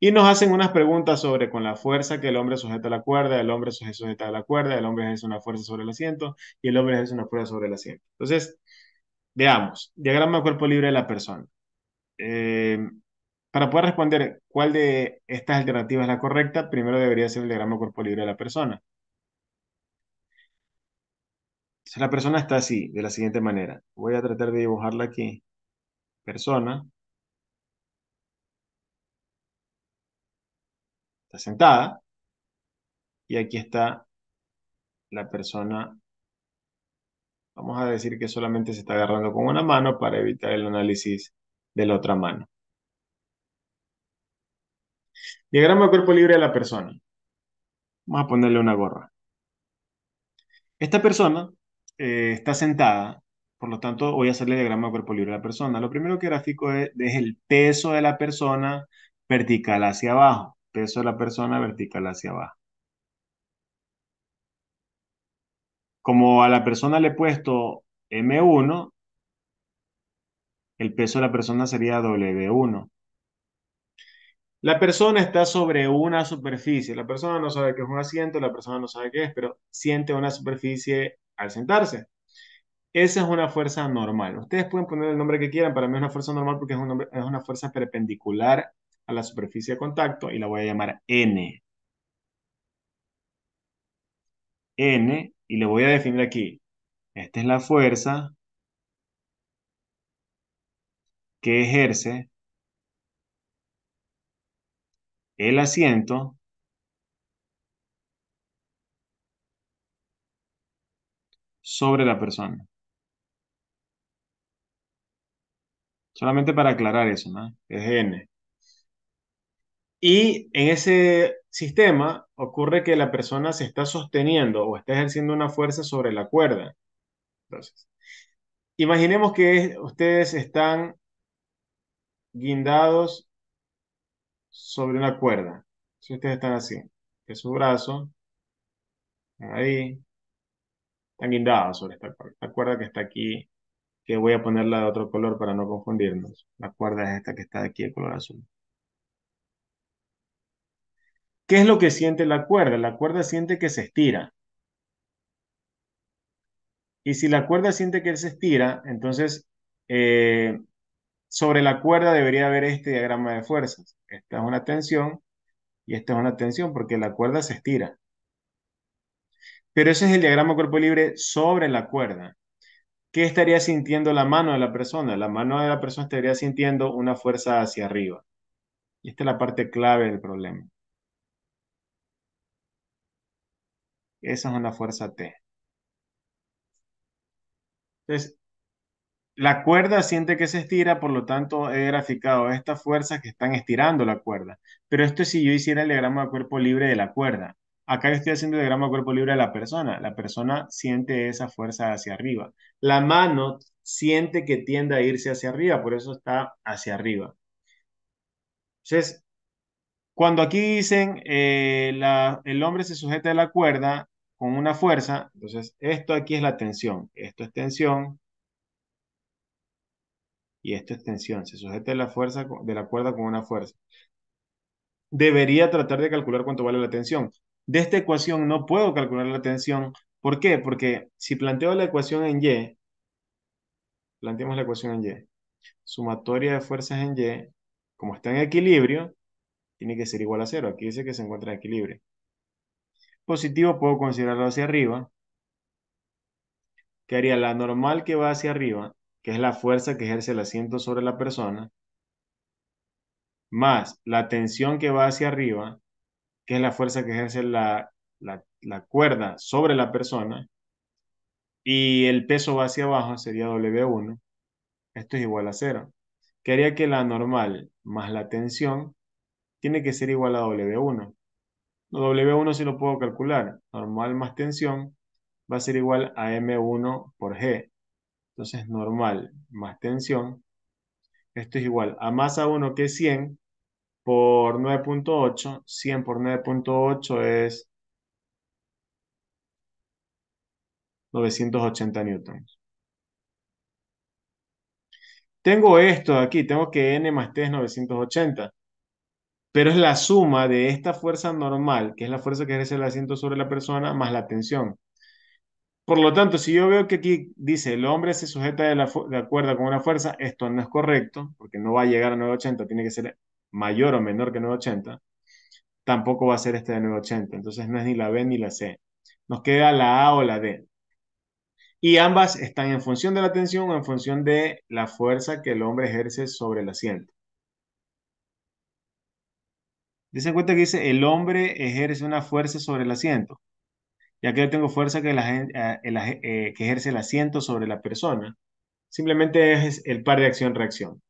Y nos hacen unas preguntas sobre con la fuerza que el hombre sujeta la cuerda, el hombre sujeta sujeta la cuerda, el hombre ejerce una fuerza sobre el asiento y el hombre ejerce una fuerza sobre el asiento. Entonces, veamos, diagrama cuerpo libre de la persona. Eh, para poder responder cuál de estas alternativas es la correcta, primero debería ser el diagrama cuerpo libre de la persona. Entonces, la persona está así, de la siguiente manera. Voy a tratar de dibujarla aquí. Persona. sentada. Y aquí está la persona. Vamos a decir que solamente se está agarrando con una mano para evitar el análisis de la otra mano. Diagrama de cuerpo libre de la persona. Vamos a ponerle una gorra. Esta persona eh, está sentada, por lo tanto voy a hacerle diagrama de cuerpo libre a la persona. Lo primero que grafico es el peso de la persona vertical hacia abajo peso de la persona vertical hacia abajo. Como a la persona le he puesto M1, el peso de la persona sería W1. La persona está sobre una superficie. La persona no sabe qué es un asiento, la persona no sabe qué es, pero siente una superficie al sentarse. Esa es una fuerza normal. Ustedes pueden poner el nombre que quieran, para mí es una fuerza normal porque es, es una fuerza perpendicular a la superficie de contacto y la voy a llamar N. N, y le voy a definir aquí, esta es la fuerza que ejerce el asiento sobre la persona. Solamente para aclarar eso, ¿no? Es N. Y en ese sistema ocurre que la persona se está sosteniendo o está ejerciendo una fuerza sobre la cuerda. Entonces, imaginemos que ustedes están guindados sobre una cuerda. Si ustedes están así, que su brazo, ahí están guindados sobre esta cuerda. La cuerda que está aquí, que voy a ponerla de otro color para no confundirnos. La cuerda es esta que está aquí de color azul. ¿Qué es lo que siente la cuerda? La cuerda siente que se estira. Y si la cuerda siente que se estira, entonces eh, sobre la cuerda debería haber este diagrama de fuerzas. Esta es una tensión y esta es una tensión porque la cuerda se estira. Pero ese es el diagrama cuerpo libre sobre la cuerda. ¿Qué estaría sintiendo la mano de la persona? La mano de la persona estaría sintiendo una fuerza hacia arriba. Y esta es la parte clave del problema. Esa es una fuerza T. Entonces, la cuerda siente que se estira, por lo tanto he graficado estas fuerzas que están estirando la cuerda. Pero esto es si yo hiciera el diagrama de cuerpo libre de la cuerda. Acá estoy haciendo el diagrama de cuerpo libre de la persona. La persona siente esa fuerza hacia arriba. La mano siente que tiende a irse hacia arriba, por eso está hacia arriba. Entonces, cuando aquí dicen eh, el hombre se sujeta a la cuerda, con una fuerza, entonces esto aquí es la tensión, esto es tensión y esto es tensión, se sujeta la fuerza de la cuerda con una fuerza. Debería tratar de calcular cuánto vale la tensión. De esta ecuación no puedo calcular la tensión. ¿Por qué? Porque si planteo la ecuación en Y, planteamos la ecuación en Y, sumatoria de fuerzas en Y, como está en equilibrio, tiene que ser igual a cero. Aquí dice que se encuentra en equilibrio positivo puedo considerarlo hacia arriba, que haría la normal que va hacia arriba, que es la fuerza que ejerce el asiento sobre la persona, más la tensión que va hacia arriba, que es la fuerza que ejerce la, la, cuerda sobre la persona, y el peso va hacia abajo, sería W1, esto es igual a cero. Que haría que la normal más la tensión tiene que ser igual a W1. W1 si lo puedo calcular. Normal más tensión va a ser igual a M1 por G. Entonces, normal más tensión. Esto es igual a masa 1 que es 100 por 9.8. 100 por 9.8 es 980 newtons. Tengo esto aquí, tengo que N más T es 980 pero es la suma de esta fuerza normal, que es la fuerza que ejerce el asiento sobre la persona, más la tensión. Por lo tanto, si yo veo que aquí dice el hombre se sujeta de, la acuerdo con una fuerza, esto no es correcto, porque no va a llegar a 980, tiene que ser mayor o menor que 980, tampoco va a ser este de 980, entonces no es ni la B ni la C. Nos queda la A o la D. Y ambas están en función de la tensión o en función de la fuerza que el hombre ejerce sobre el asiento. Dice cuenta que dice, el hombre ejerce una fuerza sobre el asiento. ya que yo tengo fuerza que, eh, eh, eh, que ejerce el asiento sobre la persona. Simplemente es el par de acción-reacción.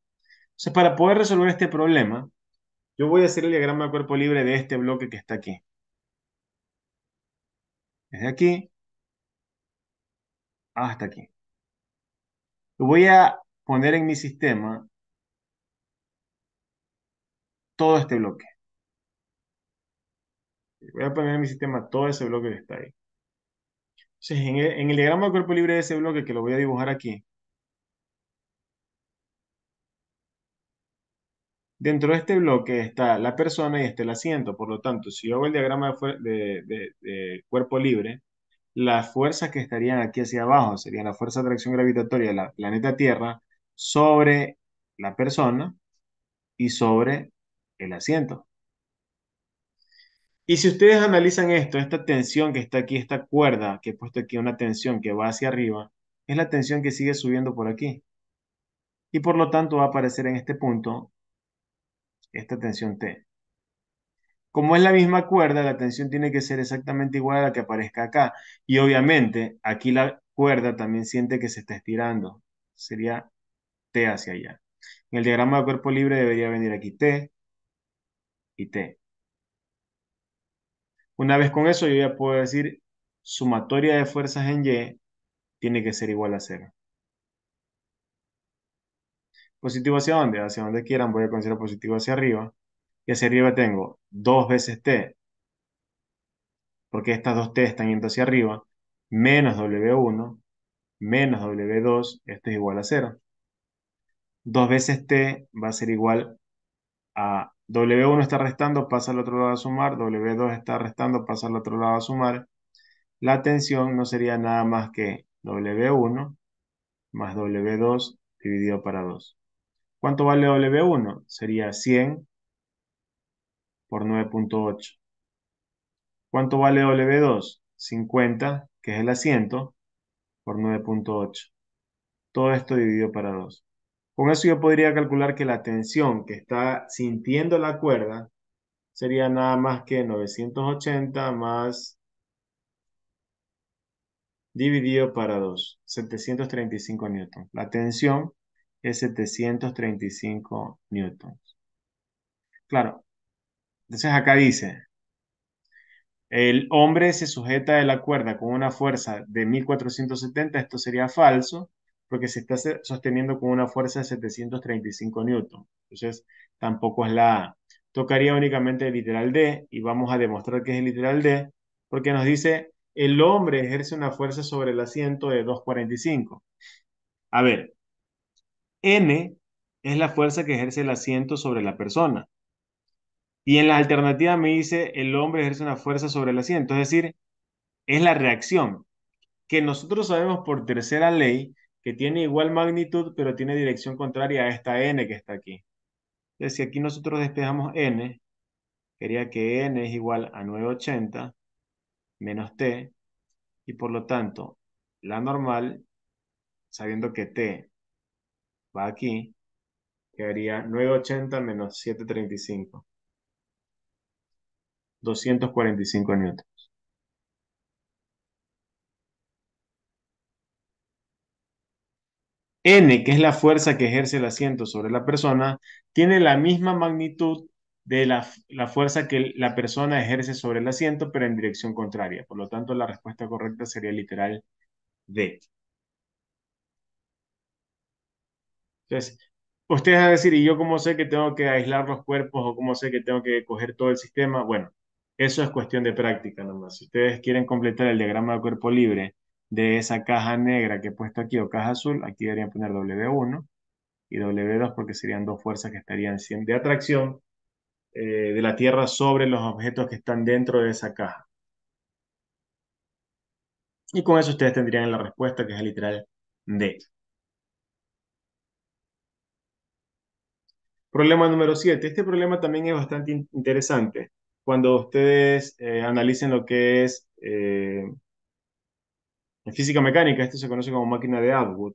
Entonces, para poder resolver este problema, yo voy a hacer el diagrama de cuerpo libre de este bloque que está aquí. Desde aquí hasta aquí. voy a poner en mi sistema todo este bloque. Voy a poner en mi sistema todo ese bloque que está ahí. Entonces, en el, diagrama de cuerpo libre de ese bloque, que lo voy a dibujar aquí, dentro de este bloque está la persona y está el asiento. Por lo tanto, si yo hago el diagrama de, de cuerpo libre, las fuerzas que estarían aquí hacia abajo serían la fuerza de atracción gravitatoria la planeta Tierra sobre la persona y sobre el asiento. Y si ustedes analizan esto, esta tensión que está aquí, esta cuerda que he puesto aquí, una tensión que va hacia arriba, es la tensión que sigue subiendo por aquí. Y por lo tanto va a aparecer en este punto esta tensión T. Como es la misma cuerda, la tensión tiene que ser exactamente igual a la que aparezca acá. Y obviamente aquí la cuerda también siente que se está estirando. Sería T hacia allá. En el diagrama de cuerpo libre debería venir aquí T y T. Una vez con eso, yo ya puedo decir sumatoria de fuerzas en Y tiene que ser igual a cero. ¿Positivo hacia dónde? Hacia donde quieran, voy a considerar positivo hacia arriba. Y hacia arriba tengo 2 veces T, porque estas dos T están yendo hacia arriba, menos W1, menos W2, esto es igual a cero. 2 veces T va a ser igual a W1 está restando, pasa al otro lado a sumar. W2 está restando, pasa al otro lado a sumar. La tensión no sería nada más que W1 más W2 dividido para 2. ¿Cuánto vale W1? Sería 100 por 9.8. ¿Cuánto vale W2? 50, que es el asiento, por 9.8. Todo esto dividido para 2. Con eso yo podría calcular que la tensión que está sintiendo la cuerda sería nada más que 980 más dividido para 2, 735 newtons. La tensión es 735 newtons. Claro, entonces acá dice, el hombre se sujeta de la cuerda con una fuerza de 1470, esto sería falso, porque se está sosteniendo con una fuerza de 735 newton. Entonces, tampoco es la A. Tocaría únicamente el literal D y vamos a demostrar que es el literal D, porque nos dice, el hombre ejerce una fuerza sobre el asiento de 245. A ver, N es la fuerza que ejerce el asiento sobre la persona. Y en la alternativa me dice, el hombre ejerce una fuerza sobre el asiento, es decir, es la reacción que nosotros sabemos por tercera ley que tiene igual magnitud, pero tiene dirección contraria a esta n que está aquí. Entonces, si aquí nosotros despejamos n, quería que n es igual a 980 menos t, y por lo tanto, la normal, sabiendo que t va aquí, quedaría 980 menos 735. 245 N. N, que es la fuerza que ejerce el asiento sobre la persona, tiene la misma magnitud de la, la, fuerza que la persona ejerce sobre el asiento, pero en dirección contraria. Por lo tanto, la respuesta correcta sería literal D. Entonces, ustedes van a decir, ¿y yo cómo sé que tengo que aislar los cuerpos o cómo sé que tengo que coger todo el sistema? Bueno, eso es cuestión de práctica nomás. Si ustedes quieren completar el diagrama de cuerpo libre de esa caja negra que he puesto aquí o caja azul, aquí deberían poner W1 y W2 porque serían dos fuerzas que estarían de atracción eh, de la Tierra sobre los objetos que están dentro de esa caja. Y con eso ustedes tendrían la respuesta que es el literal D. Problema número 7. Este problema también es bastante interesante. Cuando ustedes eh, analicen lo que es eh, en física mecánica, esto se conoce como máquina de Atwood.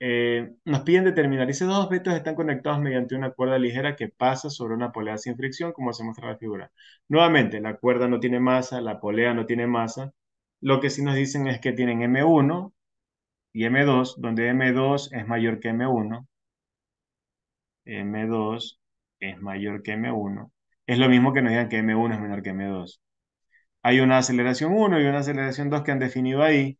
Eh, nos piden determinar, esos dos objetos están conectados mediante una cuerda ligera que pasa sobre una polea sin fricción, como se muestra en la figura. Nuevamente, la cuerda no tiene masa, la polea no tiene masa. Lo que sí nos dicen es que tienen M1 y M2, donde M2 es mayor que M1. M2 es mayor que M1. Es lo mismo que nos digan que M1 es menor que M2. Hay una aceleración 1 y una aceleración 2 que han definido ahí,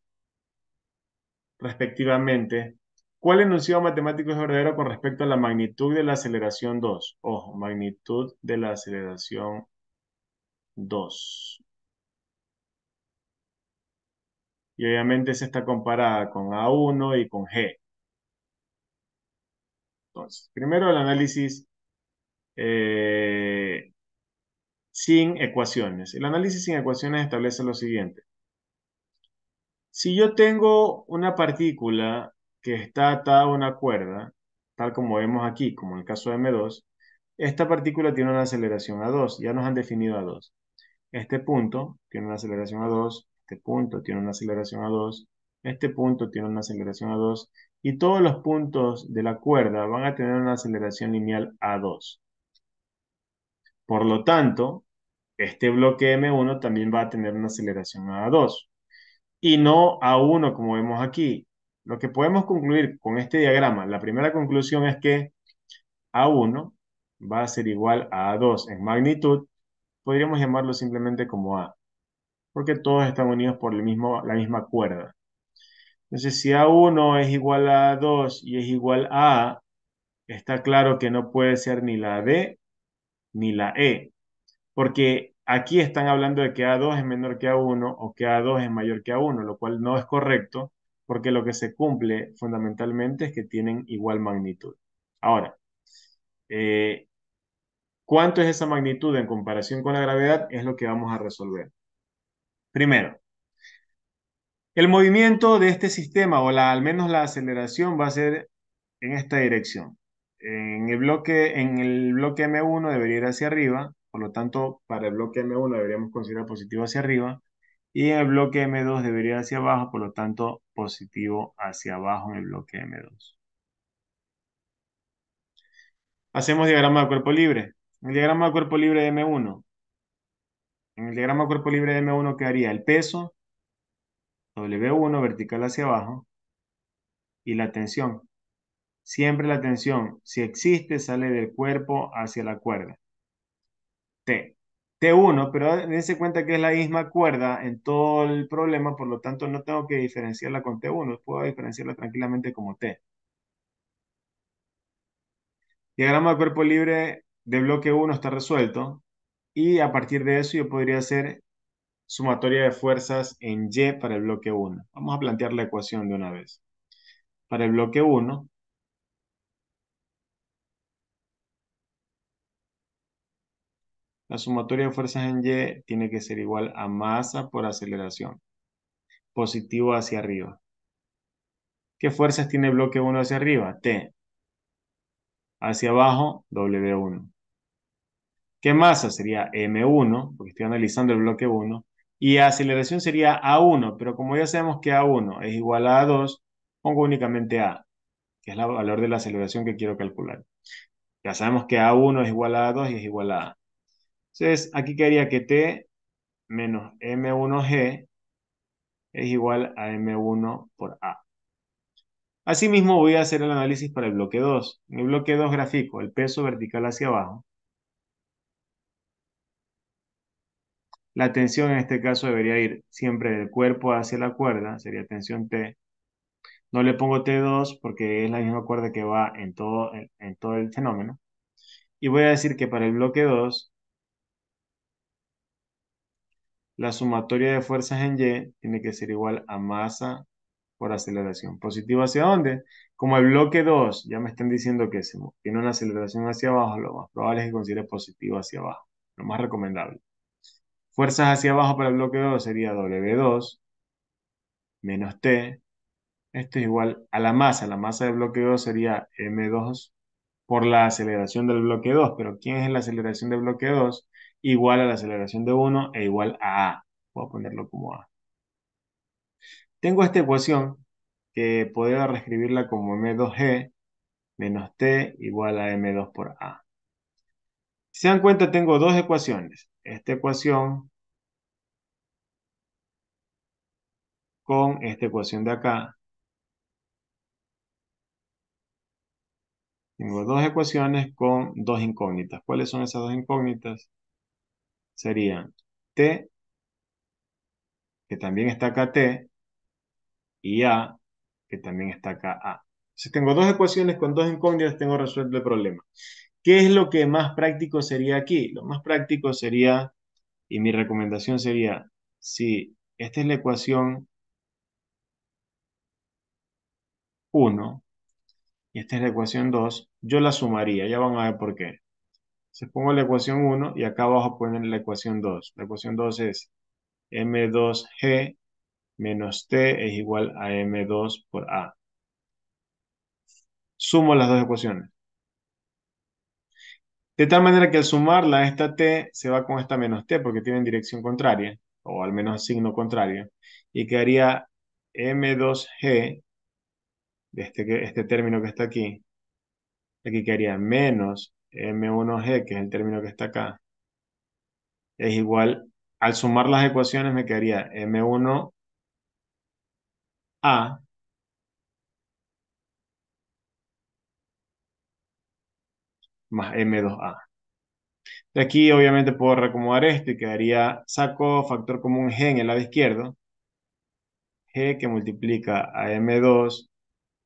respectivamente. ¿Cuál enunciado matemático es verdadero con respecto a la magnitud de la aceleración 2? Ojo, magnitud de la aceleración 2. Y obviamente se está comparada con A1 y con G. Entonces, primero el análisis eh, sin ecuaciones. El análisis sin ecuaciones establece lo siguiente. Si yo tengo una partícula que está atada a una cuerda, tal como vemos aquí, como en el caso de M2, esta partícula tiene una aceleración a 2, ya nos han definido a 2. Este punto tiene una aceleración a 2, este punto tiene una aceleración a 2, este punto tiene una aceleración a 2, y todos los puntos de la cuerda van a tener una aceleración lineal a 2. Por lo tanto, este bloque M1 también va a tener una aceleración a 2 y no a 1 como vemos aquí. Lo que podemos concluir con este diagrama, la primera conclusión es que A1 va a ser igual a A2 en magnitud, podríamos llamarlo simplemente como A, porque todos están unidos por la misma cuerda. Entonces, si A1 es igual a A2 y es igual a A, está claro que no puede ser ni la b ni la E, porque aquí están hablando de que A2 es menor que A1 o que A2 es mayor que A1, lo cual no es correcto, porque lo que se cumple fundamentalmente es que tienen igual magnitud. Ahora, eh, ¿cuánto es esa magnitud en comparación con la gravedad? Es lo que vamos a resolver. Primero, el movimiento de este sistema, o la, al menos la aceleración, va a ser en esta dirección. En el bloque, en el bloque M1 debería ir hacia arriba, por lo tanto, para el bloque M1 deberíamos considerar positivo hacia arriba, y en el bloque M2 debería ir hacia abajo, por lo tanto, positivo hacia abajo en el bloque M2. Hacemos diagrama de cuerpo libre. En el diagrama de cuerpo libre de M1, en el diagrama de cuerpo libre de M1 quedaría el peso, W1 vertical hacia abajo, y la tensión, Siempre la tensión, si existe, sale del cuerpo hacia la cuerda. T. T1, pero dense cuenta que es la misma cuerda en todo el problema, por lo tanto no tengo que diferenciarla con T1, puedo diferenciarla tranquilamente como T. Diagrama de cuerpo libre de bloque 1 está resuelto y a partir de eso yo podría hacer sumatoria de fuerzas en Y para el bloque 1. Vamos a plantear la ecuación de una vez. Para el bloque 1, La sumatoria de fuerzas en Y tiene que ser igual a masa por aceleración. Positivo hacia arriba. ¿Qué fuerzas tiene el bloque 1 hacia arriba? T. Hacia abajo, W1. ¿Qué masa? Sería M1, porque estoy analizando el bloque 1. Y aceleración sería A1, pero como ya sabemos que A1 es igual a A2, pongo únicamente A, que es el valor de la aceleración que quiero calcular. Ya sabemos que A1 es igual a A2 y es igual a A. Entonces, aquí quedaría que T menos M1G es igual a M1 por A. Asimismo, voy a hacer el análisis para el bloque 2. En el bloque 2 grafico el peso vertical hacia abajo. La tensión en este caso debería ir siempre del cuerpo hacia la cuerda, sería tensión T. No le pongo T2 porque es la misma cuerda que va en todo, todo el fenómeno. Y voy a decir que para el bloque 2 la sumatoria de fuerzas en Y tiene que ser igual a masa por aceleración ¿Positivo hacia dónde? Como el bloque 2, ya me están diciendo que se tiene una aceleración hacia abajo, lo más probable es que considere positivo hacia abajo, lo más recomendable. Fuerzas hacia abajo para el bloque 2 sería W2 menos T. Esto es igual a la masa. La masa del bloque 2 sería M2 por la aceleración del bloque 2. Pero ¿quién es la aceleración del bloque 2? igual a la aceleración de 1 e igual a A. Voy a ponerlo como A. Tengo esta ecuación que podría reescribirla como M2G menos T igual a M2 por A. Si se dan cuenta, tengo dos ecuaciones. Esta ecuación con esta ecuación de acá. Tengo dos ecuaciones con dos incógnitas. ¿Cuáles son esas dos incógnitas? sería T, que también está acá T, y A, que también está acá A. Si tengo dos ecuaciones con dos incógnitas, tengo resuelto el problema. ¿Qué es lo que más práctico sería aquí? Lo más práctico sería, y mi recomendación sería, si esta es la ecuación 1 y esta es la ecuación 2, yo la sumaría, ya van a ver por qué se pongo la ecuación 1 y acá abajo ponen la ecuación 2. La ecuación 2 es M2G menos T es igual a M2 por A. Sumo las dos ecuaciones. De tal manera que al sumarla, esta T se va con esta menos T porque tienen dirección contraria, o al menos signo contrario, y quedaría M2G, este, este término que está aquí, aquí quedaría menos M1G, que es el término que está acá, es igual, al sumar las ecuaciones me quedaría M1A más M2A. De aquí obviamente puedo reacomodar esto y quedaría, saco factor común G en el lado izquierdo, G que multiplica a M2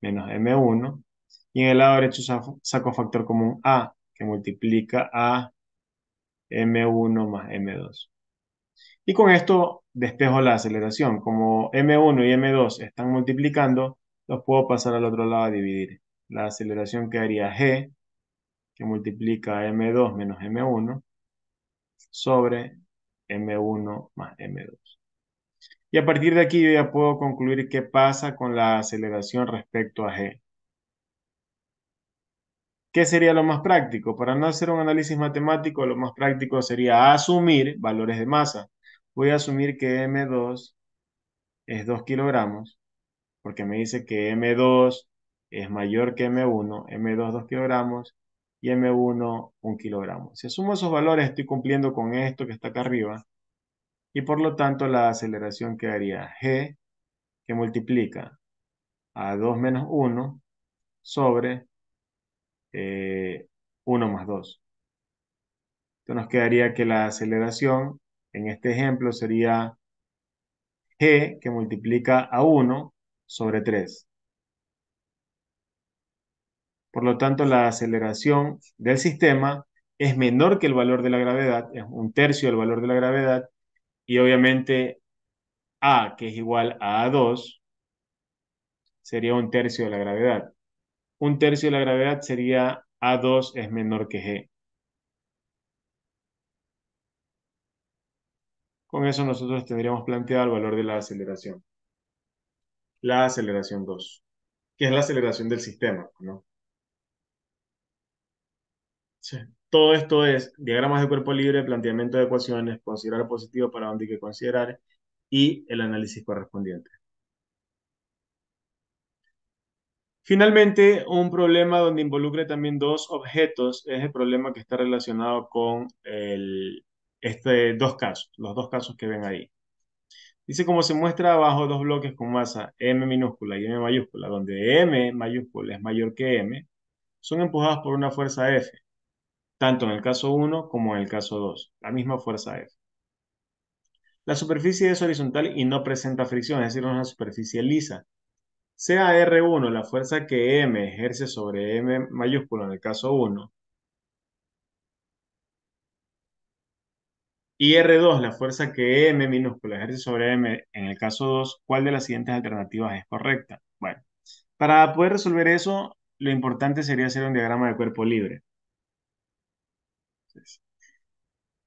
menos M1, y en el lado derecho saco factor común A que multiplica a m1 más m2. Y con esto despejo la aceleración. Como m1 y m2 están multiplicando, los puedo pasar al otro lado a dividir. La aceleración quedaría g, que multiplica a m2 menos m1, sobre m1 más m2. Y a partir de aquí yo ya puedo concluir qué pasa con la aceleración respecto a g. ¿Qué sería lo más práctico? Para no hacer un análisis matemático, lo más práctico sería asumir valores de masa. Voy a asumir que M2 es 2 kilogramos, porque me dice que M2 es mayor que M1, M2 2 kilogramos y M1 1 kilogramo. Si asumo esos valores, estoy cumpliendo con esto que está acá arriba, y por lo tanto la aceleración quedaría G, que multiplica a 2 menos 1 sobre eh, 1 más 2. Entonces nos quedaría que la aceleración en este ejemplo sería g que multiplica a 1 sobre 3. Por lo tanto, la aceleración del sistema es menor que el valor de la gravedad, es un tercio del valor de la gravedad, y obviamente A, que es igual a A2, sería un tercio de la gravedad un tercio de la gravedad sería A2 es menor que G. Con eso nosotros tendríamos planteado el valor de la aceleración. La aceleración 2, que es la aceleración del sistema, ¿no? Todo esto es diagramas de cuerpo libre, planteamiento de ecuaciones, considerar positivo para donde hay que considerar y el análisis correspondiente. Finalmente, un problema donde involucre también dos objetos es el problema que está relacionado con el, este, dos casos, los dos casos que ven ahí. Dice como se muestra abajo dos bloques con masa M minúscula y M mayúscula, donde M mayúscula es mayor que M, son empujados por una fuerza F, tanto en el caso 1 como en el caso 2, la misma fuerza F. La superficie es horizontal y no presenta fricción, es decir, es una superficie lisa, sea R1 la fuerza que M ejerce sobre M mayúsculo en el caso 1, y R2 la fuerza que M minúscula ejerce sobre M en el caso 2, ¿cuál de las siguientes alternativas es correcta? Bueno, para poder resolver eso, lo importante sería hacer un diagrama de cuerpo libre.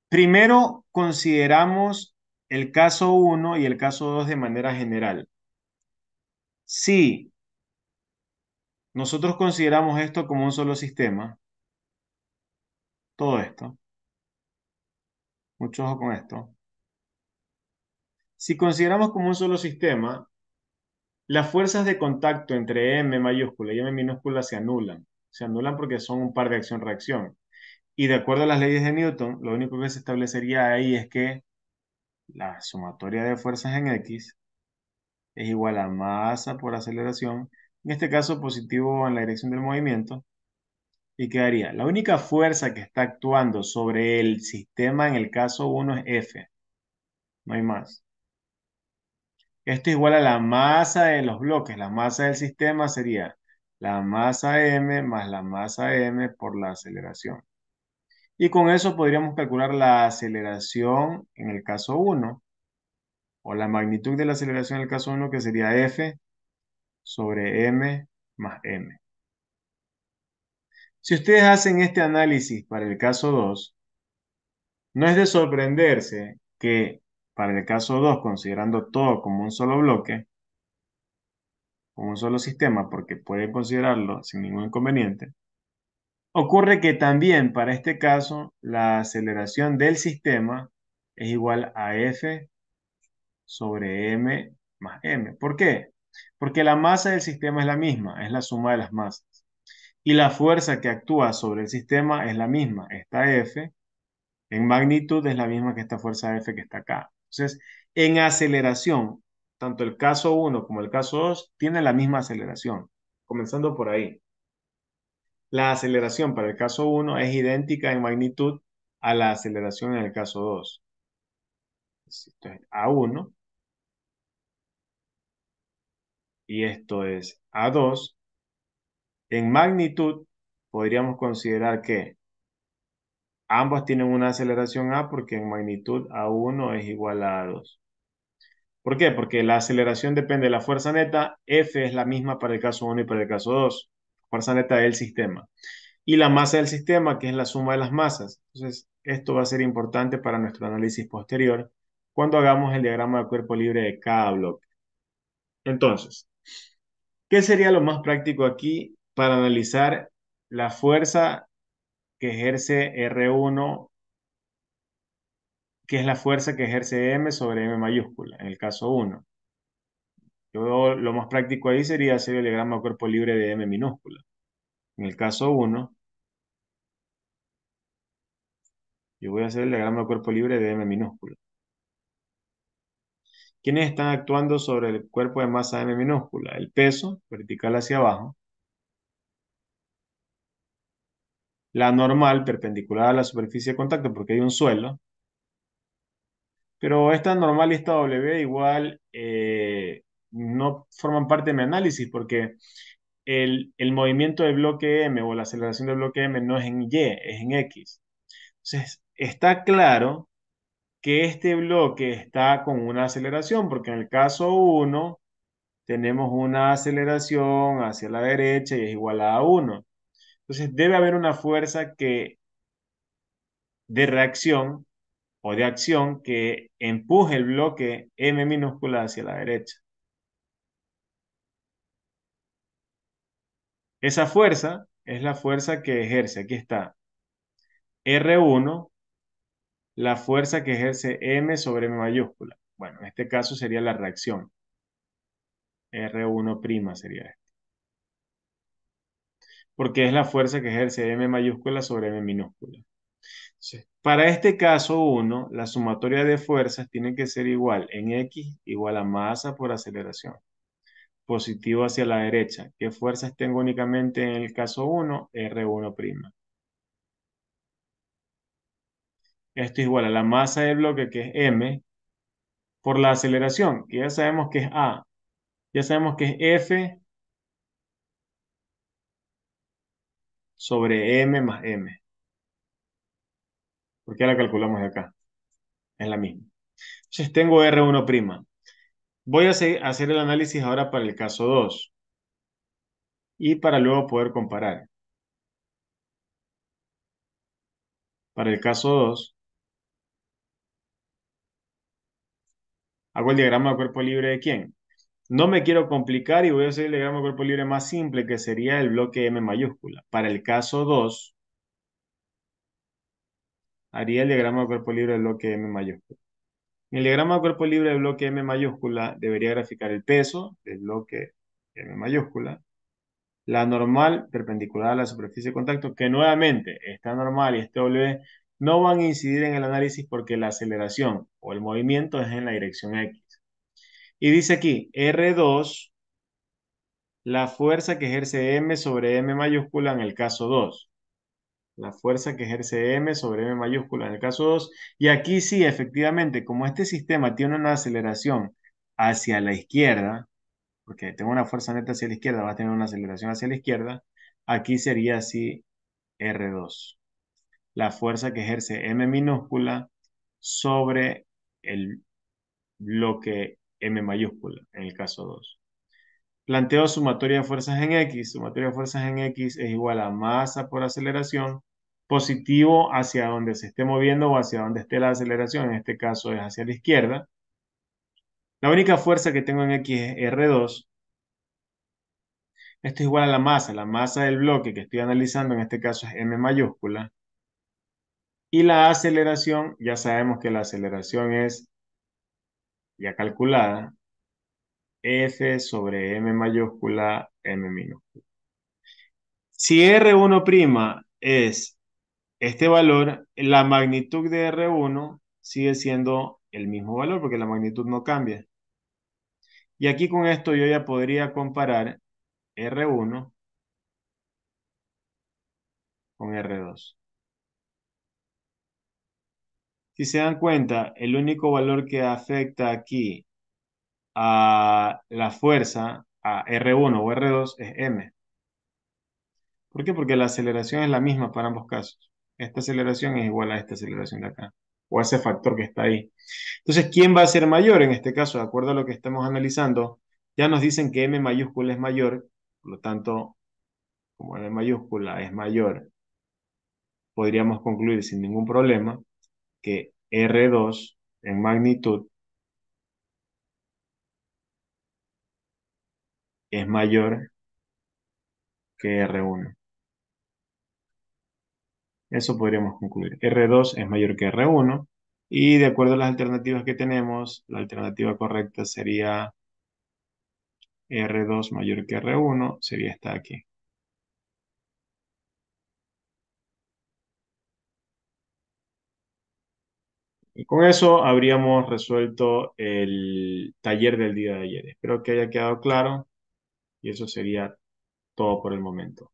primero consideramos el caso 1 y el caso 2 de manera general. Si nosotros consideramos esto como un solo sistema, todo esto, mucho ojo con esto, si consideramos como un solo sistema, las fuerzas de contacto entre M mayúscula y M minúscula se anulan. Se anulan porque son un par de acción-reacción. Y de acuerdo a las leyes de Newton, lo único que se establecería ahí es que la sumatoria de fuerzas en X es igual a masa por aceleración, en este caso positivo en la dirección del movimiento, y quedaría, la única fuerza que está actuando sobre el sistema en el caso 1 es F, no hay más. Esto es igual a la masa de los bloques, la masa del sistema sería la masa M más la masa M por la aceleración. Y con eso podríamos calcular la aceleración en el caso 1, o la magnitud de la aceleración del caso 1 que sería F sobre M más M. Si ustedes hacen este análisis para el caso 2, no es de sorprenderse que para el caso 2, considerando todo como un solo bloque, como un solo sistema, porque pueden considerarlo sin ningún inconveniente, ocurre que también para este caso la aceleración del sistema es igual a F sobre m más m. ¿Por qué? Porque la masa del sistema es la misma, es la suma de las masas. Y la fuerza que actúa sobre el sistema es la misma, esta F, en magnitud es la misma que esta fuerza F que está acá. Entonces, en aceleración, tanto el caso 1 como el caso 2 tienen la misma aceleración, comenzando por ahí. La aceleración para el caso 1 es idéntica en magnitud a la aceleración en el caso 2. A1 y esto es A2, en magnitud podríamos considerar que ambos tienen una aceleración A porque en magnitud A1 es igual a A2. ¿Por qué? Porque la aceleración depende de la fuerza neta, F es la misma para el caso 1 y para el caso 2, fuerza neta del sistema. Y la masa del sistema, que es la suma de las masas. Entonces, esto va a ser importante para nuestro análisis posterior cuando hagamos el diagrama de cuerpo libre de cada bloque. Entonces, ¿Qué sería lo más práctico aquí para analizar la fuerza que ejerce R1, que es la fuerza que ejerce M sobre M mayúscula, en el caso 1? Yo lo más práctico ahí sería hacer el diagrama de cuerpo libre de M minúscula. En el caso 1, yo voy a hacer el diagrama de cuerpo libre de M minúscula. ¿Quiénes están actuando sobre el cuerpo de masa M minúscula, el peso vertical hacia abajo, la normal perpendicular a la superficie de contacto porque hay un suelo, pero esta normal y esta W igual eh, no forman parte de mi análisis porque el, el movimiento del bloque M o la aceleración del bloque M no es en Y, es en X. Entonces, está claro que este bloque está con una aceleración, porque en el caso 1 tenemos una aceleración hacia la derecha y es igual a 1. Entonces debe haber una fuerza que de reacción o de acción que empuje el bloque M minúscula hacia la derecha. Esa fuerza es la fuerza que ejerce, aquí está, R1 la fuerza que ejerce M sobre M mayúscula. Bueno, en este caso sería la reacción. R1' sería esto. Porque es la fuerza que ejerce M mayúscula sobre M minúscula. Para este caso 1, la sumatoria de fuerzas tiene que ser igual en X igual a masa por aceleración. Positivo hacia la derecha. ¿Qué fuerzas tengo únicamente en el caso 1? R1'. esto es igual a la masa del bloque, que es m, por la aceleración, que ya sabemos que es a. Ya sabemos que es f sobre m más m. Porque la calculamos de acá. Es la misma. Entonces tengo R1'. Voy a hacer el análisis ahora para el caso 2. Y para luego poder comparar. Para el caso 2, hago el diagrama de cuerpo libre de quién. No me quiero complicar y voy a hacer el diagrama de cuerpo libre más simple, que sería el bloque M mayúscula. Para el caso 2, haría el diagrama de cuerpo libre del bloque M mayúscula. el diagrama de cuerpo libre del bloque M mayúscula debería graficar el peso del bloque M mayúscula, la normal perpendicular a la superficie de contacto, que nuevamente está normal y este W no van a incidir en el análisis porque la aceleración o el movimiento es en la dirección X. Y dice aquí, R2, la fuerza que ejerce M sobre M mayúscula en el caso 2. La fuerza que ejerce M sobre M mayúscula en el caso 2. Y aquí sí, efectivamente, como este sistema tiene una aceleración hacia la izquierda, porque tengo una fuerza neta hacia la izquierda, va a tener una aceleración hacia la izquierda, aquí sería así R2 la fuerza que ejerce M minúscula sobre el bloque M mayúscula, en el caso 2. Planteo sumatoria de fuerzas en X. Sumatoria de fuerzas en X es igual a masa por aceleración positivo hacia donde se esté moviendo o hacia donde esté la aceleración, en este caso es hacia la izquierda. La única fuerza que tengo en X es R2. Esto es igual a la masa, la masa del bloque que estoy analizando, en este caso es M mayúscula, y la aceleración, ya sabemos que la aceleración es ya calculada, F sobre M mayúscula, M minúscula. Si R1' es este valor, la magnitud de R1 sigue siendo el mismo valor porque la magnitud no cambia. Y aquí con esto yo ya podría comparar R1 con R2. Si se dan cuenta, el único valor que afecta aquí a la fuerza, a R1 o R2, es M. ¿Por qué? Porque la aceleración es la misma para ambos casos. Esta aceleración es igual a esta aceleración de acá, o a ese factor que está ahí. Entonces, ¿quién va a ser mayor en este caso? De acuerdo a lo que estamos analizando, ya nos dicen que M mayúscula es mayor, por lo tanto, como M mayúscula es mayor, podríamos concluir sin ningún problema que R2 en magnitud es mayor que R1. Eso podríamos concluir. R2 es mayor que R1 y de acuerdo a las alternativas que tenemos, la alternativa correcta sería R2 mayor que R1, sería esta aquí. Y con eso habríamos resuelto el taller del día de ayer. Espero que haya quedado claro y eso sería todo por el momento.